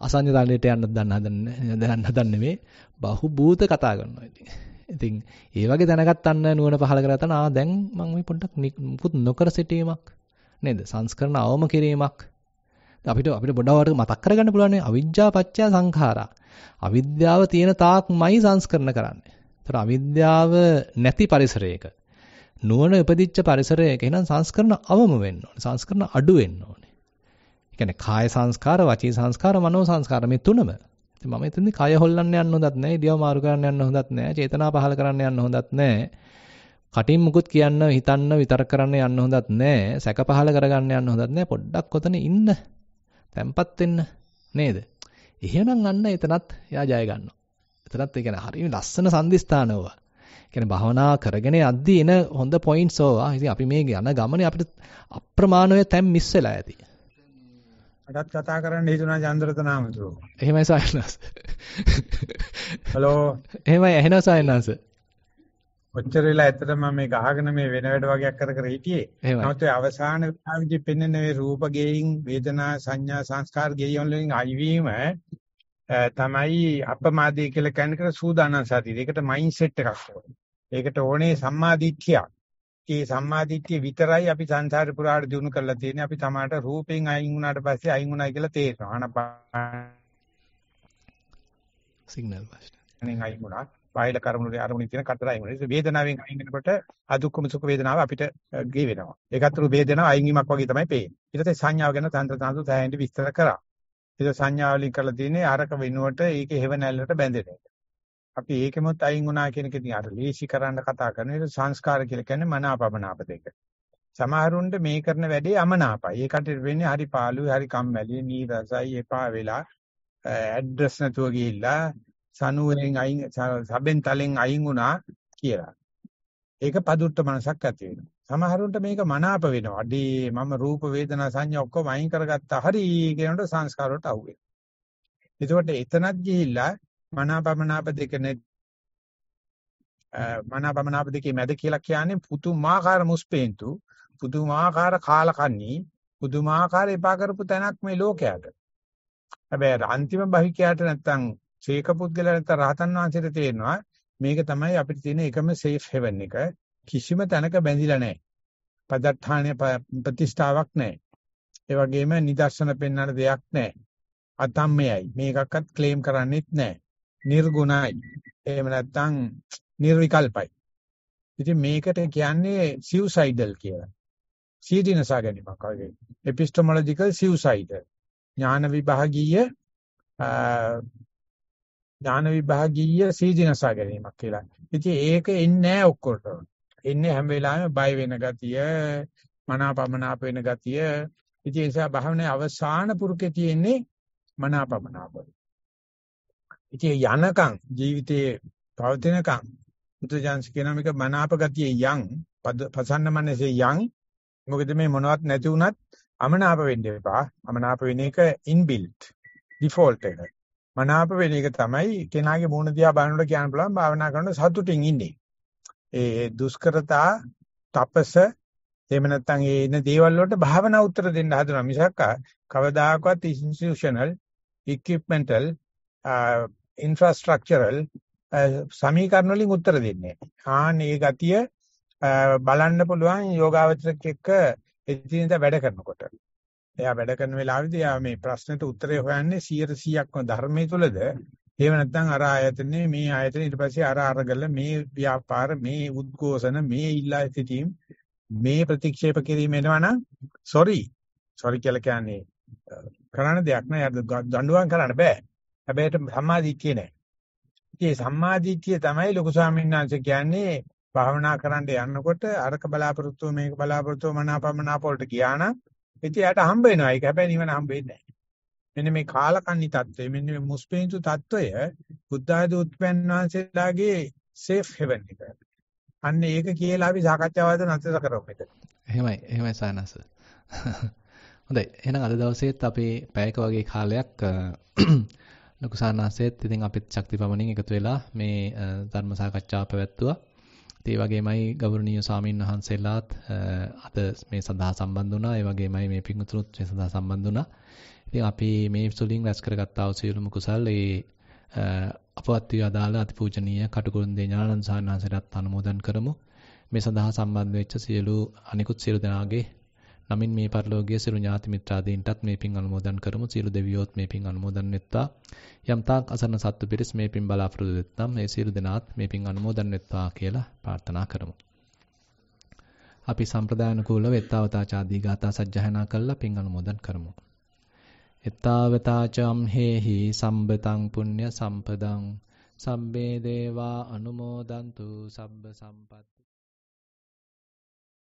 අසඤ්ඤ තලයට යන්න දන්න හදන්නේ දන්න හදන්නේ මේ බහු භූත කතා කරනවා ඉතින්. ඉතින් ඒ වගේ දැනගත් අන්න නුවණ පහල කරගත්තා ආ දැන් මම මේ පොඩ්ඩක් මුකුත් නොකර සිටීමක් නේද? සංස්කරණ අවම කිරීමක්. අපිට අපිට බඩවට මතක් කරගන්න පුළුවන් අවිජ්ජා පත්‍ය සංඛාරා. අවිද්‍යාව තියෙන තාක්මයි සංස්කරණ කරන්නේ. ඒතර අවිද්‍යාව නැති පරිසරයක නුවණ උපදිච්ච පරිසරයක එහෙනම් සංස්කරණ අවම වෙන්න ඕනේ. සංස්කරණ අඩු වෙන්න ඕනේ. ඒ කියන්නේ කාය සංස්කාර, වචී සංස්කාර, මනෝ සංස්කාර මේ තුනම. ඉතින් මම එතනදී කය හොල්ලන්න යන්න හොඳත් නැහැ, ඉඩියව මාරු කරන්න යන්න හොඳත් නැහැ, චේතනා පහල කරන්න යන්න හොඳත් නැහැ. කටින් මුකුත් කියන්න, හිතන්න, විතර කරන්න යන්න හොඳත් නැහැ. සැක පහල කරගන්න යන්න හොඳත් නැහැ. පොඩ්ඩක් ඔතන ඉන්න. තැම්පත් වෙන්න නේද? එහෙනම් අන්න එතනත් එයා ජය ගන්නවා. එතනත් ඒ කියන්නේ හරිම ලස්සන සම්දිස්ථාන ඕවා. කියන්නේ භවනා කරගෙන යද්දී එන හොඳ පොයින්ට්ස් ඕවා. ඉතින් අපි මේ යන ගමනේ අපිට අප්‍රමාණව තැන් මිස් වෙලා ඇති. අදත් කතා කරන්න හිතුණා චන්ද්‍රතන අමතුරු. එහෙමයි සයන්ස්. හලෝ. එහෙමයි එහෙනම් සයන්ස්. ඔච්චර වෙලා ඇත්තට මම මේ ගහගෙන මේ වෙන වැඩ වගේක් කර කර හිටියේ. නමුත් ඒ අවසාන වෙලාවේදී පෙන්වන මේ රූප ගේයින් වේදනා සංඥා සංස්කාර ගේයින් වලින් අයිවීම තමයි අපමාදී කියලා කියන්නේ සූදානම් සතිය. ඒකට මයින්ඩ්සෙට් එකක් ඕනේ. ඒකට ඕනේ සම්මාදිට්ඨිය. ඒ සම්මාදිට්ඨිය විතරයි අපි සංසාරේ පුරාට දිනු කරලා තියෙන්නේ. අපි තමාට රූපෙන් අයින් වුණාට පස්සේ අයින් වුණා කියලා තේරෙනවා. අනපා සිග්නල් වාස්න. නෙන් අයින් වුණා. බාහිර කර්මවල අරමුණ තියෙන කතරයි වුණේ. වේදනාවෙන් අයින් වෙනකොට අදුක්කම සුඛ වේදනාව අපිට ගේ වෙනවා. ඒකතරු වේදනාව අයින් වීමක් වගේ තමයි පේන්නේ. ඊට පස්සේ සංඥාව ගැන තන්ත්‍ර තන්තු සෑහෙන විස්තර කරා. ඒක සංඥා වලින් කරලා තියෙන්නේ ආරක වෙනුවට ඒක හේව නැල්ලට බැඳෙන එක. අපි ඒකෙමත් අයින් වුණා කියන එක ඉතින් අර ලේසි කරන්න කතා කරන විට සංස්කාර කියලා කියන්නේ මනාපමනාප දෙක. සමහරුන්ට මේ කරන වැඩේ අමනාපයි. ඒකට වෙන්නේ හරි පාළුයි, හරි කම්මැලි, නීරසයි, එපා වෙලා ඇඩ්‍රස් නැතුව ගිහිල්ලා සනුවෙන් අයින් සබෙන් තලෙන් අයින් වුණා කියලා. ඒක පදුට්ට මනසක් ඇති වෙනවා. සමහරුන්ට මේක මනාප වෙනවා. අඩේ මම රූප වේදනා සංඥා ඔක්කොම අයින් කරගත්තා. හරි කියනකොට සංස්කාර වලට අහු වෙනවා. එතකොට එතනත් ගිහිල්ලා මනාපමනාප දෙක මනාපමනාප දෙකේ මැද කියලා කියන්නේ පුදුමාකාර මුස්පේන්තු, පුදුමාකාර කාලකන්ණී, පුදුමාකාර එපා කරපු තැනක් මේ ලෝකයට. හැබැයි අන්තිම භවිකයට නැත්තම් ශේක පුද්ගලයන්ට රහතන් වහන්සේට තේරෙනවා මේක තමයි අපිට තියෙන එකම සේෆ් හෙවන් එක. කිසිම තැනක බැඳිලා නැහැ. පදර්ථාණ්‍ය ප්‍රතිෂ්ඨාවක් නැහැ. ඒ වගේම නිදර්ශන පෙන්වන්න දෙයක් නැහැ. අතම්මයයි. මේකක්වත් ක්ලේම් කරන්නෙත් නැහැ. නිර්ගුණයි. එහෙම නැත්නම් නිර්විකල්පයි. ඉතින් මේකට කියන්නේ සිව්සයිඩල් කියලා. සීදීනසා ගැනීමක් වගේ. එපිස්ටමොලොජිකල් සිව්සයිඩ්. ඥාන විභාගීය ඥාන විභාගීය සීදීනසා ගැනීමක් කියලා. ඉතින් ඒක එන්නේ නැහැ ඔක්කොටම. එන්නේ හැම වෙලාවෙම බය වෙන ගතිය, මනාපමනාප වෙන ගතිය. ඉතින් ඒ නිසා භාවනාවේ අවසාන පුරුකේ තියෙන්නේ මනාපමනාප. ඉතින් යනකම් ජීවිතයේ පවතිනකම් මුතුජාන්ස කියන මේක මනාප ගතියේ යං පසන්න මනසේ යං මොකද මේ මොනවත් නැති වුණත් අමනාප වෙන්න එපා. අමනාප වෙන එක ඉන්බිල්ට් ඩිෆෝල්ට් එක. මනාප වෙන එක තමයි කෙනාගේ මූණ දිහා බලනකොට කියන්න පුළුවන් භාවනා කරන සතුටින් ඉන්නේ. ඒ දුෂ්කරතා තපස එහෙම නැත්නම් ඒ ඉන දේවල් වලට භාවනා උත්තර දෙන්න හදනවා මිසක් කවදාකවත් ඉන්ස්ටිටියුෂනල් ඉක්විප්මන්ටල් ඉන්ෆ්‍රාස්ට්‍රක්චරල් සමීකරණ වලින් උත්තර දෙන්නේ. ආන් ඒ ගතිය බලන්න පුළුවන් යෝගාවචරක එක්ක එදිනෙදා වැඩ කරනකොට. එයා වැඩ කරන වෙලාවේදී එයා මේ ප්‍රශ්නෙට උත්තරේ හොයන්නේ 100%ක්ම ධර්මයේ තුලද එහෙම නැත්නම් අර ආයතනේ මේ ආයතනේ ඊට පස්සේ අර අරගල මේ ව්‍යාපාර මේ උද්ඝෝෂණ මේ ඉල්ලා සිටීම් මේ ප්‍රතික්ෂේප කිරීම එනවා නම් sorry sorry කියලා කියන්නේ කරන්න දෙයක් නෑ දඬුවම් කරන්න බෑ හැබැයි සම්මාදිට්ඨිය නෑ ඒ සම්මාදිට්ඨිය තමයි ලොකු ස්වාමීන් වහන්සේ කියන්නේ භාවනා කරන්න යනකොට අරක බලාපොරොත්තු මේක බලාපොරොත්තු මනාපමනාප වලට ගියා නම් ඉතින් යාට හම්බ වෙනවා ඒක හැබැයි නිවන හම්බ වෙන්නේ නෑ මෙන්න මේ කාලකන්ණි தত্ত্বය මෙන්න මේ මුස්පේන්තු தত্ত্বය බුද්ධ ආදී උත්පන්න වහන්සේලාගේ සේෆ් හෙවන් එක. අන්න ඒක කියලා අපි සාකච්ඡාවද නැතර කරමු මෙතන. එහෙමයි එහෙමයි සානස. [laughs] හොඳයි එහෙනම් අද දවසේත් අපේ පැයක වගේ කාලයක් [clears throat] ලොකු සානසෙත් ඉතින් අපිත් ශක්තිපමණින් එකතු වෙලා මේ ධර්ම සාකච්ඡාව පැවැත්තුවා. ඒ වගේමයි ගෞරවනීය සාමීන් වහන්සේලාත් අද මේ සඳහා සම්බන්ධ වුණා. ඒ වගේමයි මේ පින්වතුනුත් මේ සඳහා සම්බන්ධ වුණා. ඉතින් අපි මේ සුලින් රැස් කරගත්තා වූ සියලුම කුසල් ඒ අපවත් වී අදාළ අතිපූජනීය කටුකුරුන්දේ ඥානানন্দ සාරණාසයටත් අනුමෝදන් කරමු. මේ සඳහා සම්බන්ධ වෙච්ච සියලු අනිකුත් සියලු දෙනාගේ නමින් මේ පරිලෝකීය සිරු ඥාති මිත්‍රාදීන්ටත් මේ පින් අනුමෝදන් කරමු සියලු දෙවියෝත් මේ පින් අනුමෝදන් වෙත්තා යම් තාක් අසරණ සත්තු පිරිස් මේ පින් බලාපොරොත්තු වෙත්නම් මේ සියලු දෙනාත් මේ පින් අනුමෝදන් වෙත්වා කියලා ප්‍රාර්ථනා කරමු අපි සම්ප්‍රදායන කූලව වෙත්තාවතාචාදී ගාථා සජ්ජහායනා කළා පින් අනුමෝදන් කරමු එතාවතාචම් හේහි සම්බතං පුඤ්ඤ සම්පදං සම්බේ දේවා අනුමෝදන්තු සබ්බ සම්පත්